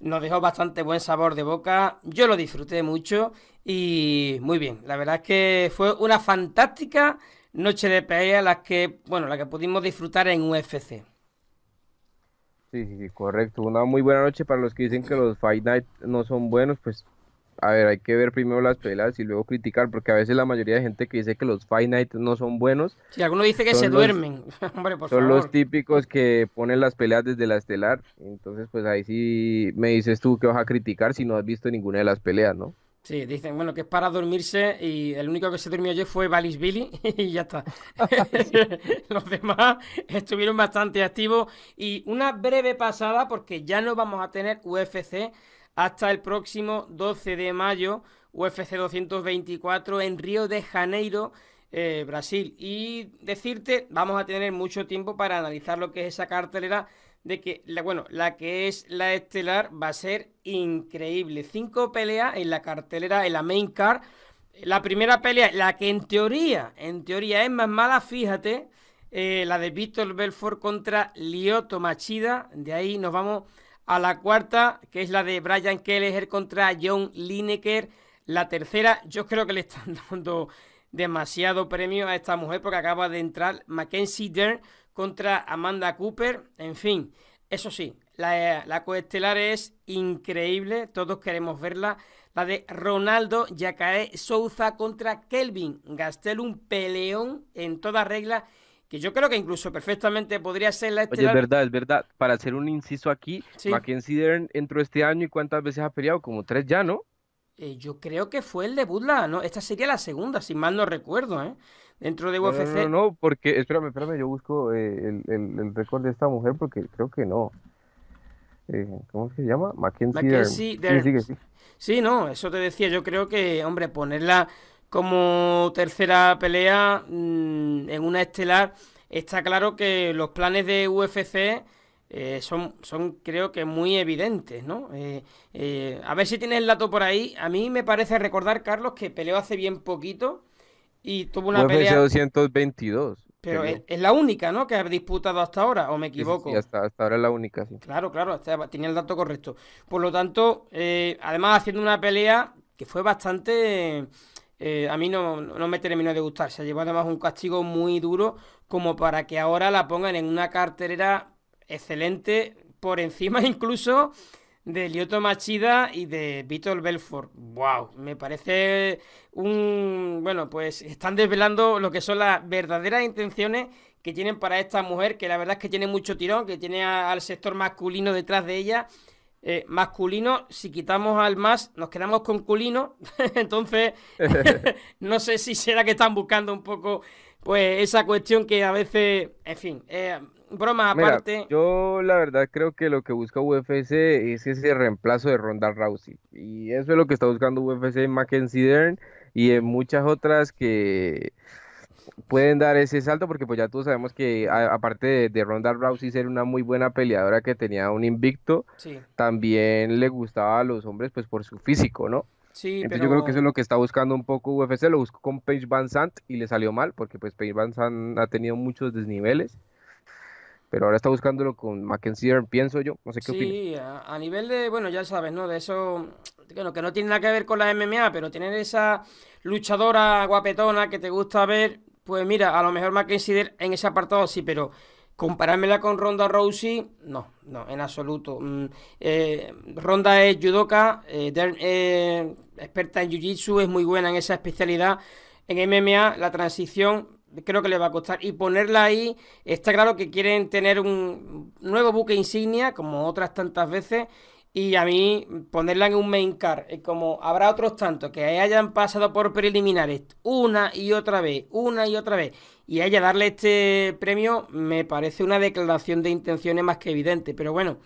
nos dejó bastante buen sabor de boca, yo lo disfruté mucho y muy bien, la verdad es que fue una fantástica noche de pelea la que, bueno, la que pudimos disfrutar en UFC. Sí, sí, sí, correcto. Una muy buena noche para los que dicen que los Fight Night no son buenos, pues a ver, hay que ver primero las peleas y luego criticar, porque a veces la mayoría de gente que dice que los Fight Nights no son buenos. Si alguno dice que se duermen, Son los típicos que ponen las peleas desde la estelar, entonces pues ahí sí me dices tú que vas a criticar si no has visto ninguna de las peleas, ¿no? Sí, dicen, bueno, que es para dormirse y el único que se durmió ayer fue Valis Billy y ya está. Los demás estuvieron bastante activos y una breve pasada porque ya no vamos a tener UFC hasta el próximo 12 de mayo, UFC 224 en Río de Janeiro, eh, Brasil. Y decirte, vamos a tener mucho tiempo para analizar lo que es esa cartelera de que, la, bueno, la que es la estelar va a ser increíble. Cinco peleas en la cartelera, en la main card. La primera pelea, la que en teoría, en teoría es más mala, fíjate, eh, la de Víctor Belfort contra lioto Machida. De ahí nos vamos a la cuarta, que es la de Brian Kelleher contra John Lineker. La tercera, yo creo que le están dando demasiado premio a esta mujer porque acaba de entrar Mackenzie Dern contra Amanda Cooper. En fin, eso sí, la, coestelar es increíble, todos queremos verla. La de Ronaldo Yacaé Souza contra Kelvin Gastelum. peleón en toda regla que yo creo que incluso perfectamente podría ser la es verdad, es verdad. Para hacer un inciso aquí, Mackenzie Dern entró este año y cuántas veces ha peleado, como tres ya, ¿no? Eh, yo creo que fue el de ¿no? Esta sería la segunda, si mal no recuerdo, ¿eh? Dentro de UFC. No, no, no, porque, espérame, espérame, yo busco eh, el, el, récord de esta mujer porque creo que no. Eh, ¿Cómo se llama? Mackenzie, Dern. Sí, sí, sí. sí, no, eso te decía, yo creo que, hombre, ponerla como tercera pelea mm, en una estelar, está claro que los planes de UFC eh, son, son, creo que muy evidentes, ¿no? Eh, eh, a ver si tienes el dato por ahí. A mí me parece recordar, Carlos, que peleó hace bien poquito y tuvo una UFC pelea. 222. Pero es, la única, ¿no? Que ha disputado hasta ahora, o me equivoco. Sí, hasta, ahora es la única, sí. Claro, claro, hasta, tenía el dato correcto. Por lo tanto, además haciendo una pelea que fue bastante eh, a mí no, me terminó de gustar. Se ha llevado además un castigo muy duro como para que ahora la pongan en una carterera excelente, por encima incluso de Lyoto Machida y de beatle Belfort. ¡Wow! Me parece un... Bueno, pues están desvelando lo que son las verdaderas intenciones que tienen para esta mujer, que la verdad es que tiene mucho tirón, que tiene al sector masculino detrás de ella eh, masculino, si quitamos al más, nos quedamos con culino. Entonces, no sé si será que están buscando un poco pues esa cuestión que a veces, en fin, eh, bromas aparte. yo la verdad creo que lo que busca UFC es ese reemplazo de Ronda Rousey. Y eso es lo que está buscando UFC en Mackenzie Dern y en muchas otras que pueden dar ese salto porque pues ya todos sabemos que aparte de, Ronda Rousey ser una muy buena peleadora que tenía un invicto, también le gustaba a los hombres pues por su físico, ¿no? Sí, Entonces yo creo que eso es lo que está buscando un poco UFC, lo buscó con Paige Van Sant y le salió mal porque pues Paige Van Sant ha tenido muchos desniveles. Pero ahora está buscándolo con Mackenzie, pienso yo, no sé qué Sí, a, nivel de, bueno, ya sabes, ¿no? De eso bueno, que no tiene nada que ver con la MMA, pero tener esa luchadora guapetona que te gusta ver, pues mira, a lo mejor que incidir en ese apartado sí, pero comparármela con Ronda Rousey, no, no, en absoluto. Mm, eh, Ronda es judoka, eh, eh, experta en jiu-jitsu, es muy buena en esa especialidad. En MMA la transición creo que le va a costar. Y ponerla ahí, está claro que quieren tener un nuevo buque insignia, como otras tantas veces, y a mí ponerla en un main car, como habrá otros tantos que hayan pasado por preliminares una y otra vez, una y otra vez, y a ella darle este premio me parece una declaración de intenciones más que evidente, pero bueno,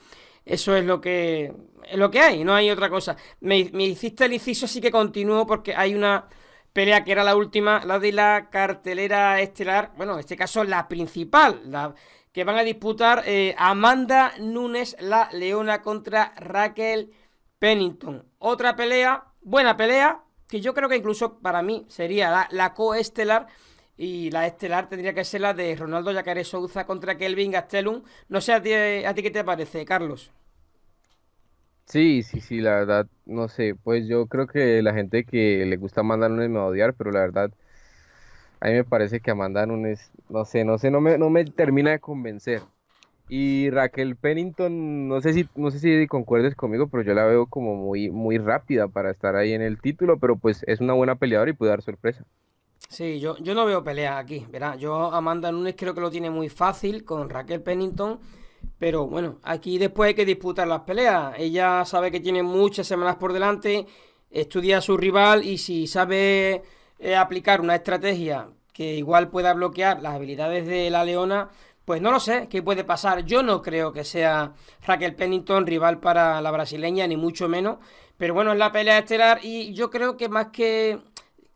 eso es lo que, es lo que hay, no hay otra cosa. Me, hiciste el inciso, así que continúo porque hay una pelea que era la última, la de la cartelera estelar, bueno, en este caso la principal, la que van a disputar eh, Amanda Nunes, la leona, contra Raquel Pennington. Otra pelea, buena pelea, que yo creo que incluso para mí sería la, co coestelar. Y la estelar tendría que ser la de Ronaldo Yacaré Souza contra Kelvin Gastelum. No sé a ti, qué te parece, Carlos. Sí, sí, sí, la verdad, no sé, pues yo creo que la gente que le gusta Amanda Nunes me va odiar, pero la verdad, a mí me parece que Amanda Nunes, no sé, no sé, no me, no me termina de convencer. Y Raquel Pennington, no sé si, no sé si concuerdes conmigo, pero yo la veo como muy, muy rápida para estar ahí en el título, pero pues es una buena peleadora y puede dar sorpresa. Sí, yo, yo no veo peleas aquí, ¿verdad? Yo Amanda Nunes creo que lo tiene muy fácil con Raquel Pennington, pero bueno, aquí después hay que disputar las peleas. Ella sabe que tiene muchas semanas por delante, estudia a su rival y si sabe eh, aplicar una estrategia que igual pueda bloquear las habilidades de la Leona, pues no lo sé, ¿qué puede pasar? Yo no creo que sea Raquel Pennington rival para la brasileña, ni mucho menos. Pero bueno, es la pelea estelar y yo creo que más que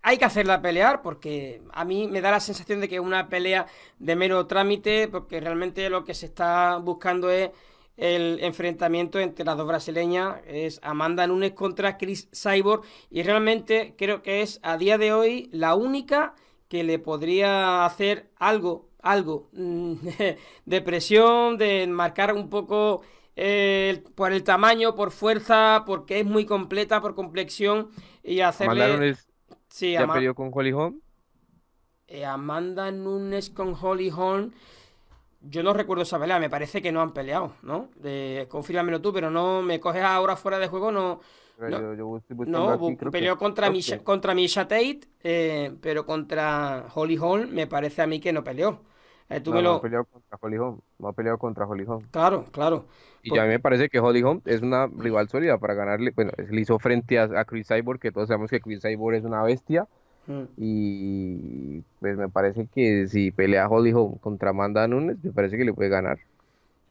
hay que hacerla pelear porque a mí me da la sensación de que es una pelea de mero trámite porque realmente lo que se está buscando es el enfrentamiento entre las dos brasileñas. Es Amanda Nunes contra Chris Cyborg. Y realmente creo que es a día de hoy la única que le podría hacer algo, algo mm, de presión, de marcar un poco eh, por el tamaño, por fuerza, porque es muy completa, por complexión y hacerle... Amanda Nunes sí, ¿Ya con Holly Holm? Eh, Amanda Nunes con Holly Holm... Yo no recuerdo esa pelea, me parece que no han peleado, ¿no? De, confírmamelo tú, pero no me coges ahora fuera de juego, no. No, yo, peleó contra, Misha, contra Misha Tate, eh, pero contra Holly Holm me parece a mí que no peleó. Eh, no, lo... no ha peleado contra Holly Holm, no contra Holm. Claro, claro. Y a mí me parece que Holly Holm es una rival sólida para ganarle. Bueno, le hizo frente a, a Chris Cyborg, que todos sabemos que Chris Cyborg es una bestia. Mm. Y pues me parece que si pelea Holly Holm contra Amanda Nunes, me parece que le puede ganar.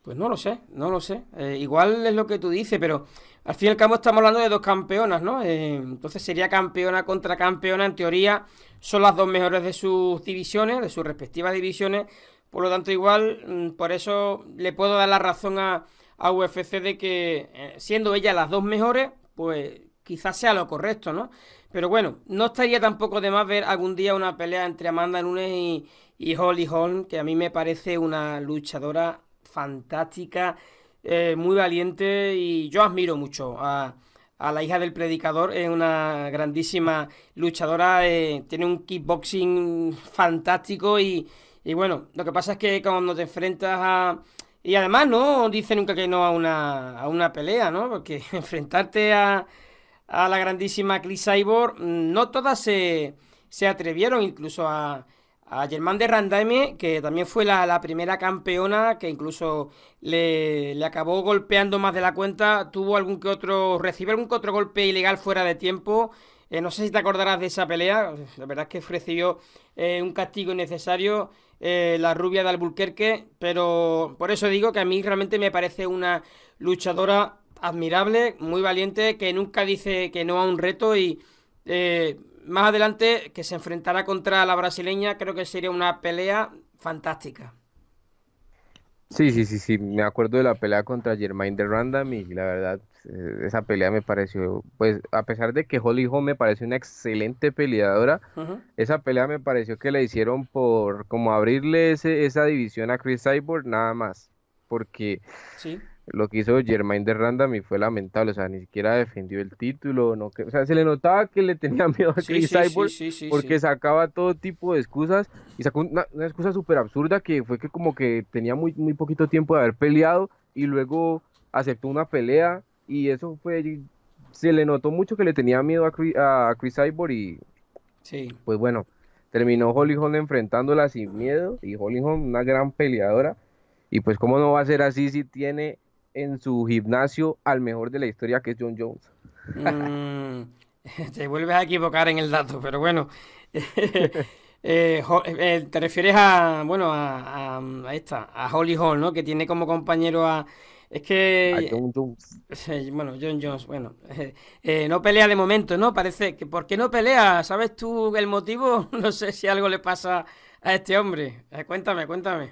Pues no lo sé, no lo sé. Eh, igual es lo que tú dices, pero al fin y al cabo estamos hablando de dos campeonas, ¿no? Eh, entonces sería campeona contra campeona, en teoría son las dos mejores de sus divisiones, de sus respectivas divisiones. Por lo tanto, igual, mm, por eso le puedo dar la razón a, a UFC de que, eh, siendo ellas las dos mejores, pues quizás sea lo correcto, ¿no? Pero bueno, no estaría tampoco de más ver algún día una pelea entre Amanda Nunes y, Holly Holm, que a mí me parece una luchadora fantástica, eh, muy valiente y yo admiro mucho a, la hija del predicador, es una grandísima luchadora, eh, tiene un kickboxing fantástico y, bueno, lo que pasa es que cuando te enfrentas a... Y además no dice nunca que no a una, a una pelea, ¿no? Porque enfrentarte a a la grandísima Chris Cyborg, no todas se, atrevieron, incluso a, a Germán de Randaime, que también fue la, primera campeona, que incluso le, acabó golpeando más de la cuenta, tuvo algún que otro, recibió algún que otro golpe ilegal fuera de tiempo. Eh, no sé si te acordarás de esa pelea, la verdad es que ofreció eh, un castigo innecesario eh, la rubia de Albuquerque, pero por eso digo que a mí realmente me parece una luchadora admirable, muy valiente, que nunca dice que no a un reto y eh, más adelante que se enfrentará contra la brasileña, creo que sería una pelea fantástica. Sí, sí, sí, sí, me acuerdo de la pelea contra Germain de random y la verdad, eh, esa pelea me pareció, pues a pesar de que Holly Holm me parece una excelente peleadora, esa pelea me pareció que la hicieron por como abrirle esa división a Chris Cyborg nada más, porque... Sí lo que hizo Germain de Randami fue lamentable, o sea, ni siquiera defendió el título, no o sea, se le notaba que le tenía miedo a Chris Cyborg porque sacaba todo tipo de excusas y sacó una, excusa súper absurda que fue que como que tenía muy, muy poquito tiempo de haber peleado y luego aceptó una pelea y eso fue, se le notó mucho que le tenía miedo a Chris, a Cyborg y pues bueno, terminó Holly Holm enfrentándola sin miedo y Holly Holm una gran peleadora y pues cómo no va a ser así si tiene en su gimnasio al mejor de la historia, que es John Jones. Mm. te vuelves a equivocar en el dato, pero bueno. Eh, eh, eh, te refieres a, bueno, a, esta, a Holly Hall, ¿no? Que tiene como compañero a... Es que... John Jones. bueno, John Jones, bueno. no pelea de momento, ¿no? Parece que... ¿Por qué no pelea? ¿Sabes tú el motivo? No sé si algo le pasa a este hombre. cuéntame, cuéntame.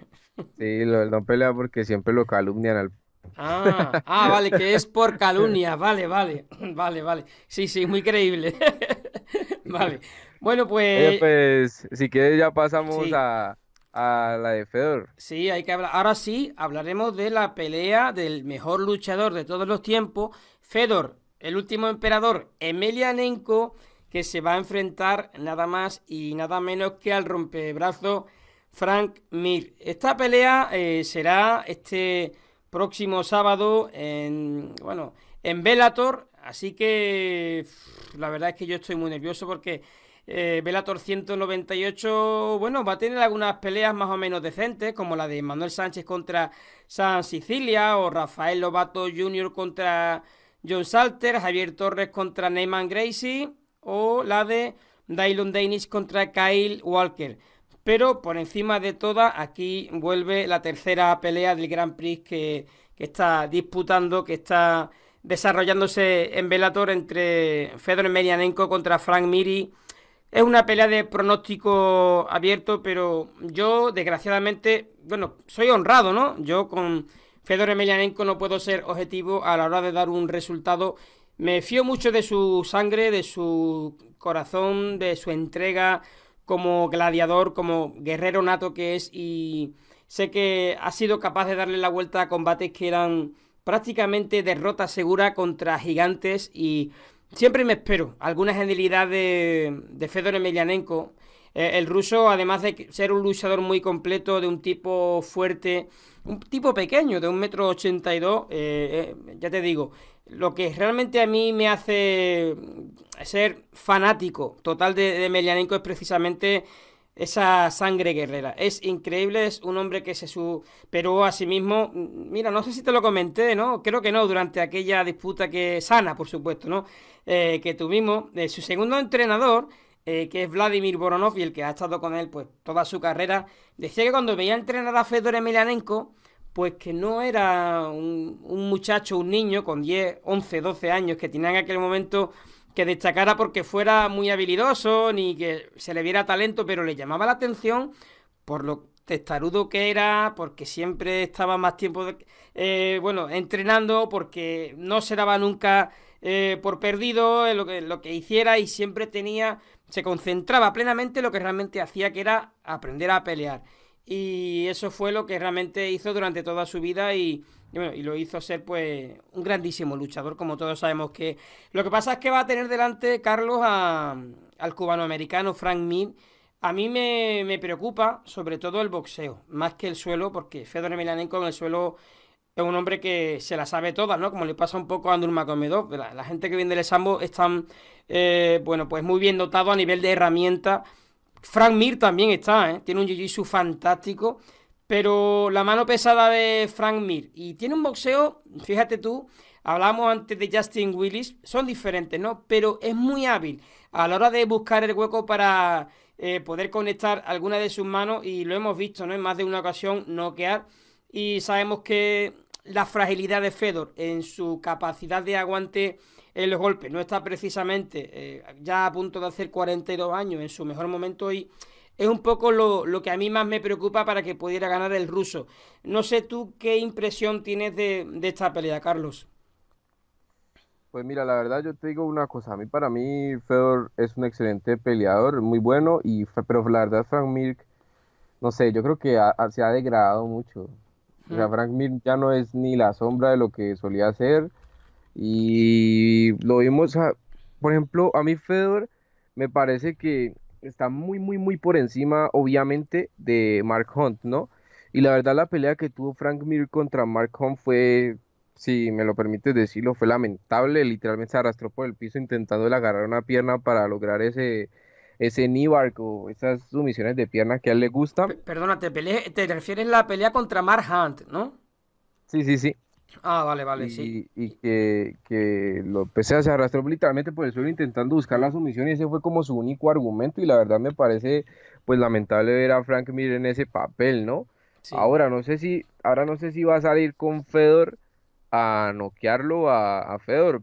Sí, lo, no pelea porque siempre lo calumnian al Ah, ah, vale, que es por calumnia. Vale, vale, vale, vale. Sí, sí, muy creíble. vale. Bueno, pues, pues. si quieres, ya pasamos a, la de Fedor. Sí, hay que hablar. Ahora sí, hablaremos de la pelea del mejor luchador de todos los tiempos, Fedor, el último emperador, Emelianenko, que se va a enfrentar nada más y nada menos que al rompebrazo Frank Mir. Esta pelea eh, será este próximo sábado en, bueno, en Velator. Así que la verdad es que yo estoy muy nervioso porque Velator eh, 198, bueno, va a tener algunas peleas más o menos decentes, como la de Manuel Sánchez contra San Sicilia o Rafael Lobato Jr. contra John Salter, Javier Torres contra Neyman Gracie o la de Dylan Dennis contra Kyle Walker. Pero por encima de todas, aquí vuelve la tercera pelea del Grand Prix que, está disputando, que está desarrollándose en Velator entre Fedor Emelianenko contra Frank Miri. Es una pelea de pronóstico abierto, pero yo, desgraciadamente, bueno, soy honrado, ¿no? Yo con Fedor Emelianenko no puedo ser objetivo a la hora de dar un resultado. Me fío mucho de su sangre, de su corazón, de su entrega, como gladiador, como guerrero nato que es y sé que ha sido capaz de darle la vuelta a combates que eran prácticamente derrota segura contra gigantes y siempre me espero alguna genialidad de, Fedor Emelianenko. Eh, el ruso, además de ser un luchador muy completo, de un tipo fuerte, un tipo pequeño, de un metro ochenta y dos, eh, eh, ya te digo, lo que realmente a mí me hace ser fanático total de, Melianenko es precisamente esa sangre guerrera. Es increíble, es un hombre que se su, a sí mismo. Mira, no sé si te lo comenté, ¿no? Creo que no, durante aquella disputa que sana, por supuesto, ¿no? Eh, que tuvimos. su segundo entrenador, eh, que es Vladimir Boronov y el que ha estado con él pues toda su carrera, decía que cuando veía entrenar a Fedor Emelianenko, pues que no era un, un muchacho, un niño con 10, 11, 12 años que tenía en aquel momento que destacara porque fuera muy habilidoso ni que se le viera talento, pero le llamaba la atención por lo testarudo que era, porque siempre estaba más tiempo, eh, bueno, entrenando, porque no se daba nunca eh, por perdido en lo que, lo que hiciera y siempre tenía, se concentraba plenamente en lo que realmente hacía, que era aprender a pelear. Y eso fue lo que realmente hizo durante toda su vida y, y lo hizo ser pues un grandísimo luchador, como todos sabemos que... Lo que pasa es que va a tener delante, Carlos, a, al cubanoamericano Frank Mir. A mí me, preocupa sobre todo el boxeo, más que el suelo, porque Fedor Emelianenko en el suelo es un hombre que se la sabe todas, ¿no? Como le pasa un poco a Andur Macomedov, La, gente que viene del Sambo están, eh, bueno, pues muy bien dotado a nivel de herramienta. Frank Mir también está, ¿eh? Tiene un jiu-jitsu fantástico. Pero la mano pesada de Frank Mir. Y tiene un boxeo, fíjate tú, hablamos antes de Justin Willis, son diferentes, ¿no? Pero es muy hábil a la hora de buscar el hueco para eh, poder conectar alguna de sus manos. Y lo hemos visto, ¿no? En más de una ocasión noquear. Y sabemos que la fragilidad de Fedor en su capacidad de aguante el golpe no está precisamente eh, ya a punto de hacer 42 años en su mejor momento y es un poco lo, que a mí más me preocupa para que pudiera ganar el ruso. No sé tú qué impresión tienes de, esta pelea, Carlos. Pues mira, la verdad yo te digo una cosa, a mí para mí Fedor es un excelente peleador, muy bueno, y, pero la verdad Frank Mir, no sé, yo creo que se ha degradado mucho. O sea, Frank Mir ya no es ni la sombra de lo que solía ser. Y lo vimos, por ejemplo, a mí Fedor me parece que está muy, muy, muy por encima, obviamente, de Mark Hunt, ¿no? Y la verdad, la pelea que tuvo Frank Mir contra Mark Hunt fue, si me lo permites decirlo, fue lamentable. Literalmente se arrastró por el piso intentando agarrar una pierna para lograr ese, ese knee o esas sumisiones de pierna que a él le gusta. Perdona, te, te refieres a la pelea contra Mark Hunt, ¿no? Sí, sí, sí. Ah, vale, vale, sí. Y que, que empecé pues, se arrastró literalmente por el suelo intentando buscar la sumisión y ese fue como su único argumento y la verdad me parece pues lamentable ver a Frank Mir en ese papel, ¿no? Ahora no sé si ahora no sé si va a salir con Fedor a noquearlo a, a Fedor.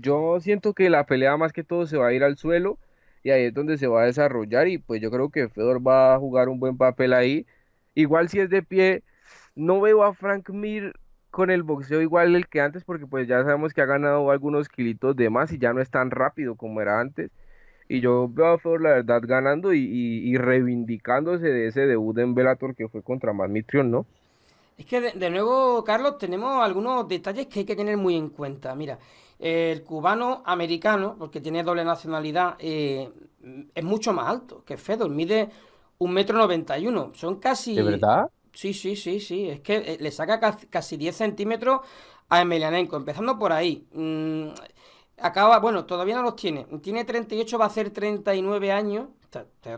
yo siento que la pelea más que todo se va a ir al suelo y ahí es donde se va a desarrollar y pues yo creo que Fedor va a jugar un buen papel ahí. Igual si es de pie, no veo a Frank Mir con el boxeo igual el que antes, porque pues ya sabemos que ha ganado algunos kilitos de más y ya no es tan rápido como era antes. Y yo veo a Fedor, la verdad, ganando y, reivindicándose de ese debut en Velator que fue contra Mitrión, ¿no? Es que de, nuevo, Carlos, tenemos algunos detalles que hay que tener muy en cuenta. Mira, el cubano americano, porque tiene doble nacionalidad, eh, es mucho más alto que Fedor, mide un metro noventa y uno. Son casi. ¿De verdad? Sí, sí, sí, sí. Es que eh, le saca casi 10 centímetros a Emelianenko. Empezando por ahí. Mm, acaba, bueno, todavía no los tiene. Tiene 38, va a hacer 39 años.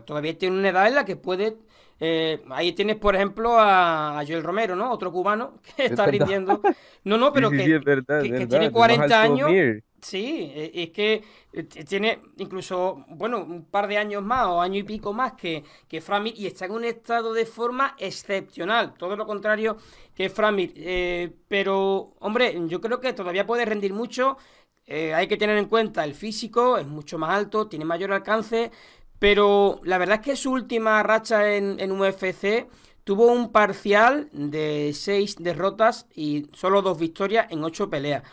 Todavía tiene una edad en la que puede. Eh, ahí tienes, por ejemplo, a, Joel Romero, ¿no? Otro cubano que está rindiendo. No, no, pero que, tiene 40 años. Sí, e, es que e, tiene incluso, bueno, un par de años más o año y pico más que, que y está en un estado de forma excepcional, todo lo contrario que Framir. Eh, pero, hombre, yo creo que todavía puede rendir mucho. Eh, hay que tener en cuenta el físico, es mucho más alto, tiene mayor alcance, pero la verdad es que su última racha en, UFC tuvo un parcial de seis derrotas y solo dos victorias en ocho peleas.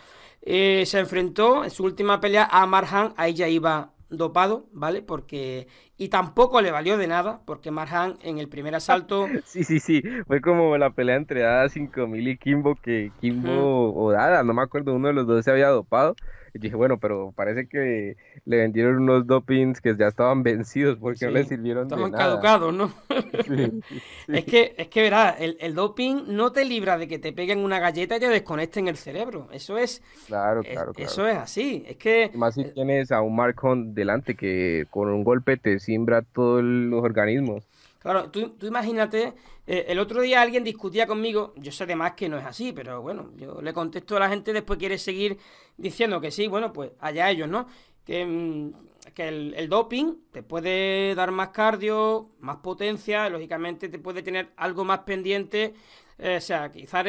Eh, se enfrentó en su última pelea a Marhan, ahí ya iba dopado, ¿vale? Porque. Y tampoco le valió de nada, porque Marhan en el primer asalto. sí, sí, sí. Fue como la pelea entre Ada 5000 y Kimbo, que Kimbo o Dada, no me acuerdo, uno de los dos se había dopado. Y dije, bueno, pero parece que le vendieron unos dopings que ya estaban vencidos porque no le sirvieron de nada. Estaban caducados, ¿no? Es que, es que verás, el, doping no te libra de que te peguen una galleta y te desconecten el cerebro. Eso es. Claro, claro, Eso es así. Es que. más si eh, tienes a un Hunt delante que con un golpe te simbra todos los organismos. Claro, tú, imagínate, eh, el otro día alguien discutía conmigo, yo sé más que no es así, pero bueno, yo le contesto a la gente, después quiere seguir diciendo que sí, bueno, pues allá ellos, ¿no? Que, mm, que el, el, doping te puede dar más cardio, más potencia, lógicamente te puede tener algo más pendiente eh, o sea, quizás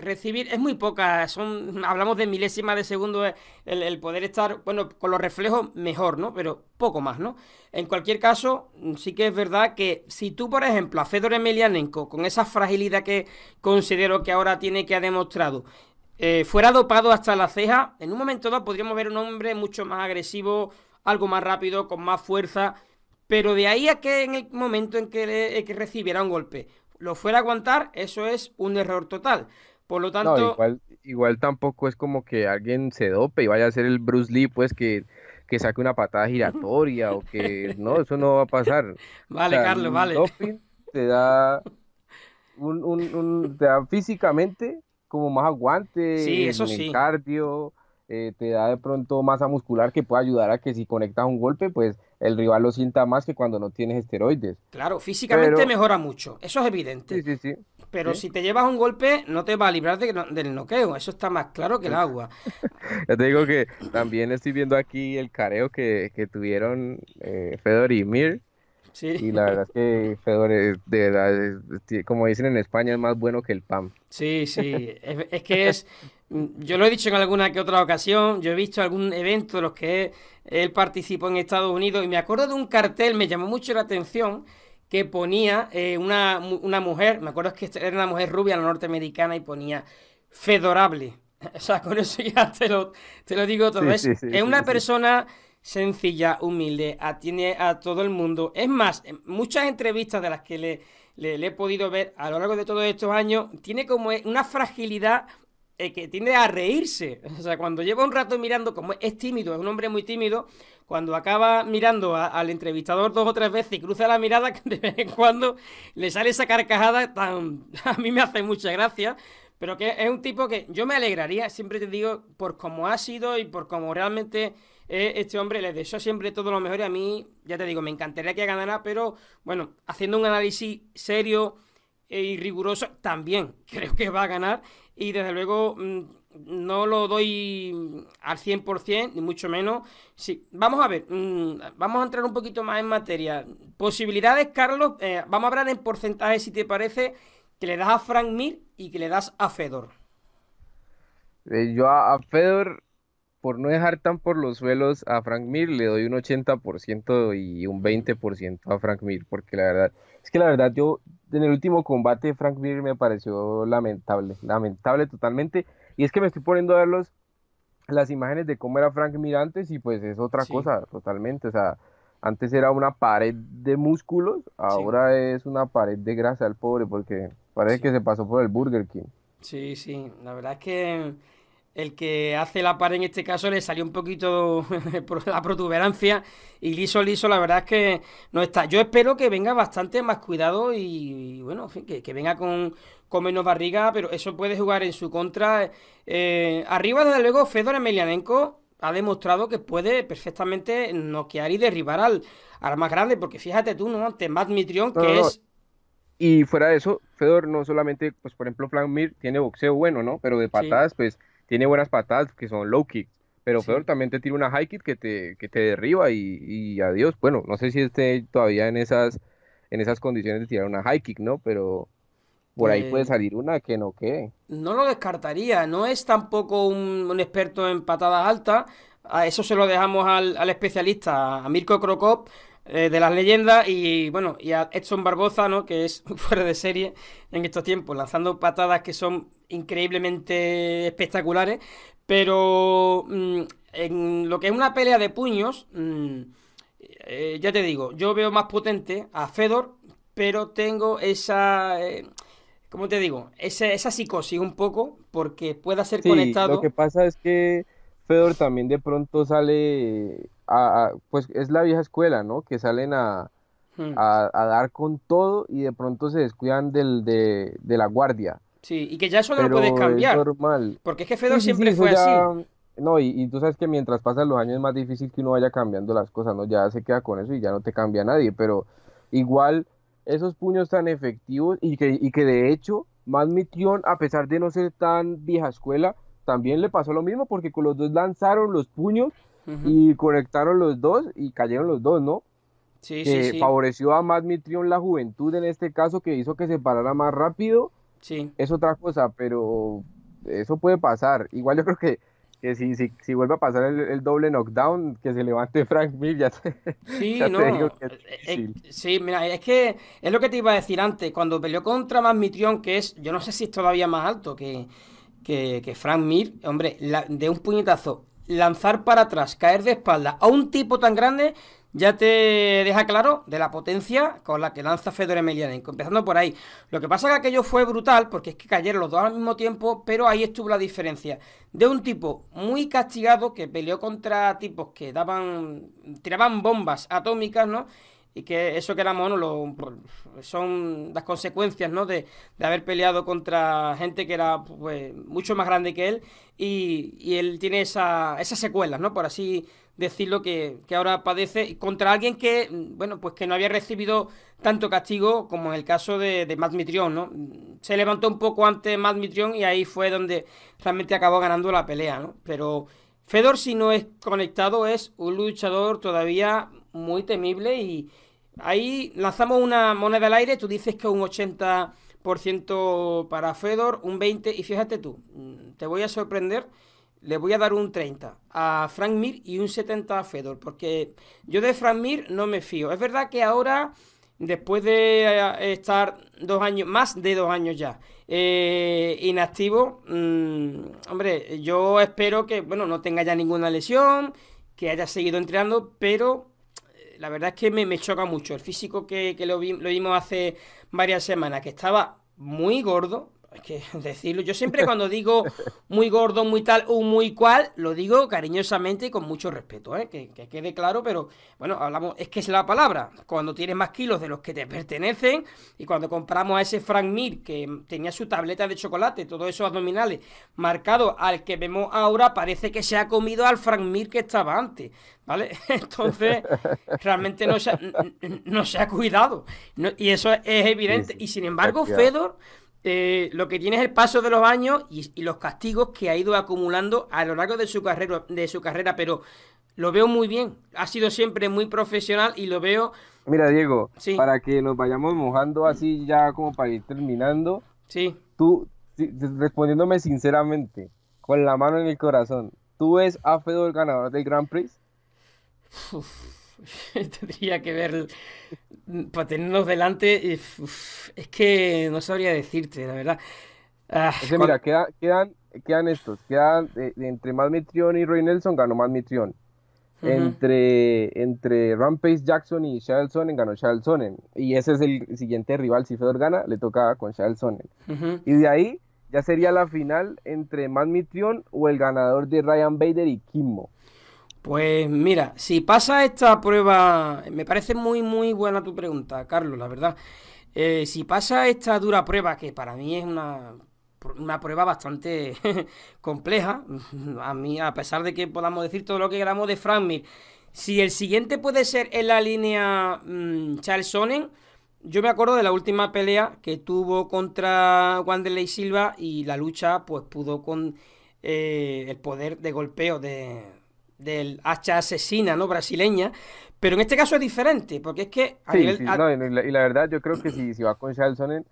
recibir es muy poca, son, hablamos de milésimas de segundo eh, el, poder estar, bueno, con los reflejos mejor, ¿no? Pero poco más, ¿no? En cualquier caso, sí que es verdad que si tú, por ejemplo, a Fedor Emelianenko, con esa fragilidad que considero que ahora tiene que ha demostrado, eh, fuera dopado hasta la ceja, en un momento dado podríamos ver un hombre mucho más agresivo, algo más rápido, con más fuerza. Pero de ahí a que en el momento en que, en que recibiera un golpe lo fuera a aguantar, eso es un error total. Por lo tanto. igual, tampoco es como que alguien se dope y vaya a ser el Bruce Lee, pues que, que saque una patada giratoria o que. No, eso no va a pasar. Vale, Carlos, vale. te da. Un, te da físicamente como más aguante. Sí, eso sí. cardio eh, te da de pronto masa muscular que puede ayudar a que si conectas un golpe, pues el rival lo sienta más que cuando no tienes esteroides. Claro, físicamente mejora mucho, eso es evidente. Sí, sí, sí. Pero si te llevas un golpe, no te va a librar del noqueo, eso está más claro que el agua. ya te digo que también estoy viendo aquí el careo que, tuvieron eh, Fedor y Mir y la verdad es que Fedor, es, de como dicen en España, es más bueno que el pan. Sí, sí. es, que es. Mm, yo lo he dicho en alguna que otra ocasión, yo he visto algún evento de los que él participó en Estados Unidos y me acuerdo de un cartel, me llamó mucho la atención, que ponía eh, una, mujer, me acuerdo que era una mujer rubia, la norteamericana, y ponía fedorable. O sea, con eso ya te lo, digo todo. vez. es una persona sencilla, humilde, atiende a todo el mundo. Es más, muchas entrevistas de las que le, he podido ver a lo largo de todos estos años, tiene como e, una fragilidad eh, que tiende a reírse. O sea, cuando lleva un rato mirando, como es tímido, es un hombre muy tímido, cuando acaba mirando al entrevistador dos o tres veces y cruza la mirada, de vez en cuando le sale esa carcajada tan... A mí me hace mucha gracia, pero que es un tipo que yo me alegraría, siempre te digo, por cómo ha sido y por cómo realmente este hombre le deseo siempre todo lo mejor y a mí, ya te digo, me encantaría que ganara, pero bueno, haciendo un análisis serio e y riguroso, también creo que va a ganar y desde luego mm, no lo doy al 100%, ni mucho menos. Sí, vamos a ver, mm, vamos a entrar un poquito más en materia. Posibilidades, Carlos, eh, vamos a hablar en porcentaje, si te parece, que le das a Frank Mir y que le das a Fedor. Eh, yo a, Fedor por no dejar tan por los suelos a Frank Mir, le doy un 80% y un 20% a Frank Mir, porque la verdad, es que la verdad yo en el último combate Frank Mir me pareció lamentable, lamentable totalmente, y es que me estoy poniendo a ver los, las imágenes de cómo era Frank Mir antes y pues es otra cosa totalmente, o sea, antes era una pared de músculos, ahora es una pared de grasa al pobre, porque parece que se pasó por el Burger King. Sí, sí, la verdad que el que hace la par en este caso le salió un poquito por la protuberancia y liso, liso, la verdad es que no está. Yo espero que venga bastante más cuidado y, bueno, que, venga con, menos barriga, pero eso puede jugar en su contra. Eh, arriba, desde luego, Fedor Emelianenko ha demostrado que puede perfectamente noquear y derribar al, al más grande, porque fíjate tú, ¿no? Ante Matt Mitrión, que es... Y fuera de eso, Fedor no solamente, pues por ejemplo, Flamir tiene boxeo bueno, ¿no? Pero de patadas, pues tiene buenas patadas que son low kicks, pero peor, también te tira una high kick que te, que te derriba y, adiós. Bueno, no sé si esté todavía en esas, en esas condiciones de tirar una high kick, ¿no? Pero por ahí puede eh, salir una que no quede. No lo descartaría, no es tampoco un, experto en patadas altas. A eso se lo dejamos al, al especialista, a Mirko Krokop eh, de las leyendas y bueno, y a Edson Barboza, ¿no? Que es fuera de serie en estos tiempos, lanzando patadas que son increíblemente espectaculares, pero mm, en lo que es una pelea de puños, mm, eh, ya te digo, yo veo más potente a Fedor, pero tengo esa... Eh, ¿Cómo te digo? esa psicosis un poco, porque pueda ser conectado. Lo que pasa es que Fedor también de pronto sale pues es la vieja escuela, ¿no? Que salen hmm. a, dar con todo y de pronto se descuidan del, de, la guardia. Sí, y que ya eso no lo puedes cambiar. normal. Porque es que Fedor siempre fue así. No, y, tú sabes que mientras pasan los años es más difícil que uno vaya cambiando las cosas, ¿no? Ya se queda con eso y ya no te cambia nadie, pero igual esos puños tan efectivos y que, de hecho, más a pesar de no ser tan vieja escuela, también le pasó lo mismo porque con los dos lanzaron los puños y conectaron los dos y cayeron los dos, ¿no? Sí, que sí, favoreció a más Mitrión la juventud en este caso, que hizo que se parara más rápido. Sí. Es otra cosa, pero eso puede pasar. Igual yo creo que, que si, si, si, vuelve a pasar el, doble knockdown, que se levante Frank Mir, ya sí, no. Eh, es eh, sí, mira, es que es lo que te iba a decir antes, cuando peleó contra Mitrión que es, yo no sé si es todavía más alto que, que, que Frank Mir, hombre, de un puñetazo lanzar para atrás, caer de espalda a un tipo tan grande, ya te deja claro de la potencia con la que lanza Fedor Emelianenko, empezando por ahí. Lo que pasa es que aquello fue brutal, porque es que cayeron los dos al mismo tiempo, pero ahí estuvo la diferencia de un tipo muy castigado que peleó contra tipos que daban, tiraban bombas atómicas, ¿no? y que eso que era mono son las consecuencias ¿no? de, de, haber peleado contra gente que era pues, mucho más grande que él y, él tiene esa, esas secuelas, ¿no? por así decirlo, que, que ahora padece contra alguien que, bueno, pues que no había recibido tanto castigo como en el caso de, de Matt ¿no? Se levantó un poco antes Matt y ahí fue donde realmente acabó ganando la pelea, ¿no? Pero Fedor si no es conectado es un luchador todavía muy temible y ahí lanzamos una moneda al aire, tú dices que un 80% para Fedor, un 20% y fíjate tú, mm, te voy a sorprender, le voy a dar un 30% a Frank Mir y un 70% a Fedor, porque yo de Frank Mir no me fío. Es verdad que ahora, después de eh, estar dos años, más de dos años ya, eh, inactivo, mm, hombre, yo espero que, bueno, no tenga ya ninguna lesión, que haya seguido entrenando, pero la verdad es que me, choca mucho. El físico que, que lo, lo vimos hace varias semanas, que estaba muy gordo, es que decirlo, yo siempre cuando digo muy gordo, muy tal o muy cual, lo digo cariñosamente y con mucho respeto, ¿eh? que, quede claro, pero bueno, hablamos, es que es la palabra, cuando tienes más kilos de los que te pertenecen y cuando compramos a ese Frank Mir que tenía su tableta de chocolate, todos esos abdominales marcados al que vemos ahora, parece que se ha comido al Frank Mir que estaba antes, ¿vale? Entonces, realmente no se ha, no se ha cuidado, y eso es evidente, y sin embargo, Fedor... Eh, lo que tiene es el paso de los años y, los castigos que ha ido acumulando a lo largo de su, carrera, de su carrera, pero lo veo muy bien. Ha sido siempre muy profesional y lo veo. Mira, Diego, sí. para que nos vayamos mojando así ya como para ir terminando. Sí. Tú, respondiéndome sinceramente, con la mano en el corazón, ¿tú ves a Fedor ganador del Grand Prix? tendría que ver para pues, tenernos delante. es que no sabría decirte, la verdad. Ah, mira, quedan, quedan estos. Quedan eh, entre Matt y Roy Nelson, ganó Matt Mitrion. Entre, entre Rampage Jackson y Shadow Sonnen ganó Shadow Sonnen. Y ese es el siguiente rival. Si Fedor gana, le toca con Shadow Sonnen. Y de ahí ya sería la final entre mad Mitrion o el ganador de Ryan Bader y Kimmo. Pues mira, si pasa esta prueba, me parece muy, muy buena tu pregunta, Carlos, la verdad. Eh, si pasa esta dura prueba, que para mí es una, prueba bastante compleja, a mí, a pesar de que podamos decir todo lo que queramos de Frank si el siguiente puede ser en la línea mm, Charles Sonnen, yo me acuerdo de la última pelea que tuvo contra Wanderley Silva y la lucha pues pudo con eh, el poder de golpeo de, del hacha asesina no brasileña, pero en este caso es diferente, porque es que... A nivel, y, la, verdad yo creo que si, si va con Sonnen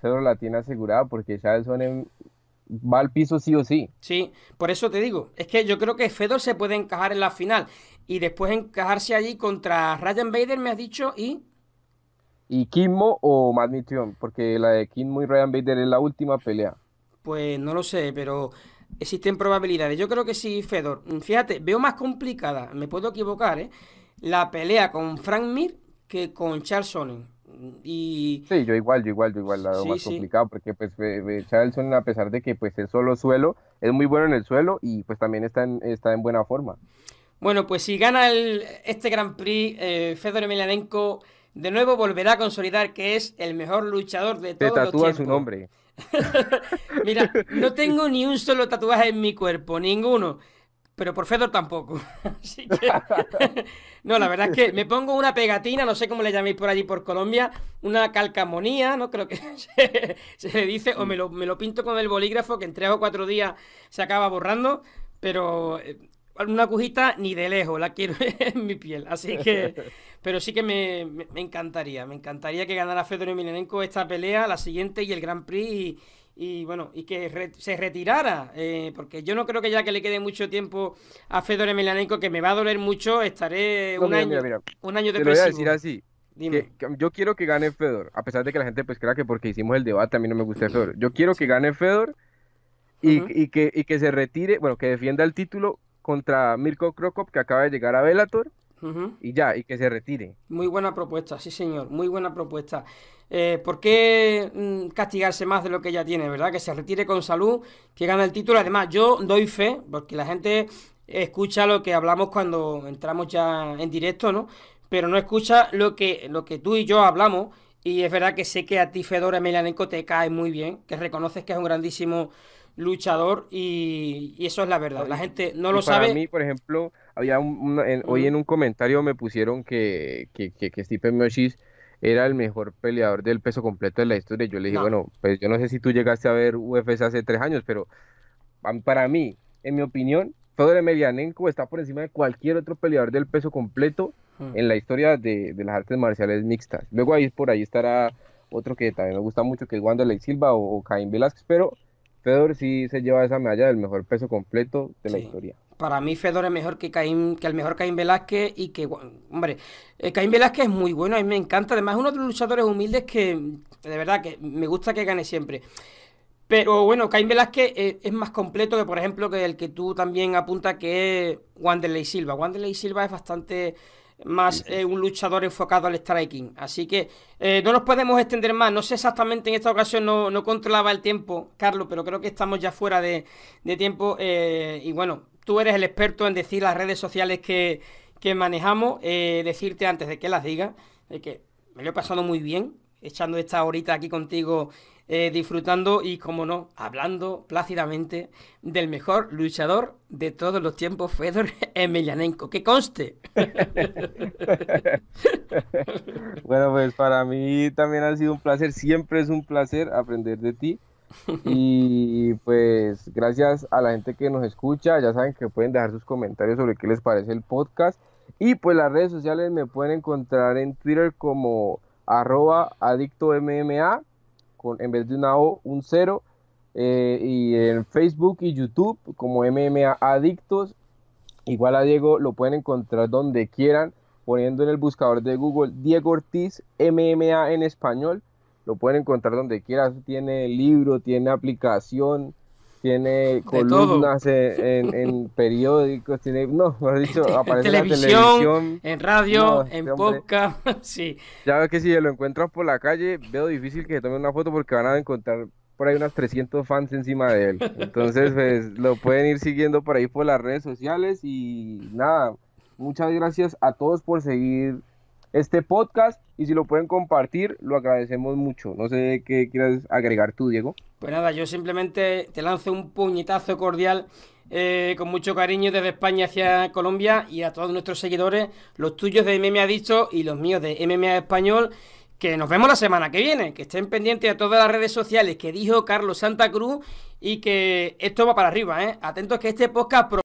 Fedor la tiene asegurada, porque Sonnen va al piso sí o sí. Sí, por eso te digo, es que yo creo que Fedor se puede encajar en la final y después encajarse allí contra Ryan Bader, me has dicho, y... Y Kimmo o Madmition, porque la de Kimmo y Ryan Bader es la última pelea. Pues no lo sé, pero existen probabilidades. Yo creo que sí, Fedor. Mm, fíjate, veo más complicada, me puedo equivocar, ¿eh? la pelea con Frank Mir que con Charles Sonnen. Mm, y... Sí, yo igual, yo igual, yo igual, la veo más complicado porque pues Sonnen a pesar de que pues es solo suelo, es muy bueno en el suelo y pues también está en, está en buena forma. Bueno, pues si gana el, este Grand Prix, eh, Fedor Emelianenko de nuevo volverá a consolidar que es el mejor luchador de todos los te tiempos. su nombre. Mira, no tengo ni un solo tatuaje en mi cuerpo, ninguno. Pero por Fedor tampoco. no, la verdad es que me pongo una pegatina, no sé cómo le llaméis por allí por Colombia, una calcamonía, ¿no? Creo que se, le dice, o me lo, me lo pinto con el bolígrafo que en tres o cuatro días se acaba borrando. Pero eh, una agujita ni de lejos, la quiero en mi piel. Así que, pero sí que me, encantaría, me encantaría que ganara Fedor Emelianenko esta pelea, la siguiente y el Grand Prix y, bueno, y que se retirara, eh, porque yo no creo que ya que le quede mucho tiempo a Fedor Emelianenko, que me va a doler mucho, estaré un, año, Te voy a decir así. yo quiero que gane Fedor, a pesar de que la gente pues crea que porque hicimos el debate a mí no me gusta Fedor. Yo quiero que gane Fedor y, que, y que se retire, bueno, que defienda el título contra Mirko Krokop, que acaba de llegar a velator Y ya, y que se retire. Muy buena propuesta, sí señor, muy buena propuesta. Eh, ¿Por qué mm, castigarse más de lo que ya tiene, verdad? Que se retire con salud, que gane el título. Además, yo doy fe, porque la gente escucha lo que hablamos cuando entramos ya en directo, ¿no? Pero no escucha lo que, lo que tú y yo hablamos. Y es verdad que sé que a ti, Fedora Emelianenko, te cae muy bien, que reconoces que es un grandísimo luchador y, eso es la verdad. La gente no lo sabe. Para mí, por ejemplo, había un, hoy en un comentario me pusieron que, que, que, Stephen era el mejor peleador del peso completo de la historia. Yo le dije, bueno, pues yo no sé si tú llegaste a ver UFC hace tres años, pero para mí, en mi opinión, Fedor Emelianenko está por encima de cualquier otro peleador del peso completo en la historia de, de, las artes marciales mixtas. Luego ahí por ahí estará otro que también me gusta mucho, que es Wanderlei Silva o, o Caín Velázquez, pero Fedor sí se lleva esa medalla del mejor peso completo de la historia. Para mí Fedor es mejor que Caín, que el mejor Caín Velázquez y que, hombre, eh, Caín Velázquez es muy bueno, a mí me encanta, además es uno de los luchadores humildes que, de verdad, que me gusta que gane siempre. Pero bueno, Caín Velázquez eh, es, más completo que, por ejemplo, que el que tú también apuntas que es Wanderley Silva. Wanderley Silva es bastante más eh, un luchador enfocado al striking. Así que eh, no nos podemos extender más. No sé exactamente en esta ocasión, no, controlaba el tiempo, Carlos, pero creo que estamos ya fuera de, tiempo. Eh, y bueno, tú eres el experto en decir las redes sociales que, manejamos. decirte antes de que las diga, que me lo he pasado muy bien echando esta horita aquí contigo eh, disfrutando y, como no, hablando plácidamente del mejor luchador de todos los tiempos, Fedor Emelianenko. ¡Que conste! bueno, pues para mí también ha sido un placer, siempre es un placer aprender de ti. Y pues gracias a la gente que nos escucha, ya saben que pueden dejar sus comentarios sobre qué les parece el podcast. Y pues las redes sociales me pueden encontrar en Twitter como arroba en vez de una O, un cero. Eh, y en Facebook y YouTube como MMA Adictos. Igual a Diego lo pueden encontrar donde quieran, poniendo en el buscador de Google Diego Ortiz MMA en español. Lo pueden encontrar donde quieran. Tiene libro, tiene aplicación, tiene columnas en, periódicos, tiene, no, has dicho, aparece en televisión, En radio, en este podcast, sí. Ya ves que si lo encuentras por la calle, veo difícil que se tome una foto porque van a encontrar por ahí unas 300 fans encima de él. Entonces, pues lo pueden ir siguiendo por ahí por las redes sociales y nada, muchas gracias a todos por seguir este podcast y si lo pueden compartir, lo agradecemos mucho. No sé qué quieras agregar tú, Diego. Pues nada, yo simplemente te lanzo un puñetazo cordial. Eh, con mucho cariño desde España hacia Colombia y a todos nuestros seguidores, los tuyos de MMA Dicho y los míos de MMA Español, que nos vemos la semana que viene, que estén pendientes a todas las redes sociales que dijo Carlos Santa Cruz y que esto va para arriba, ¿eh? Atentos que este podcast...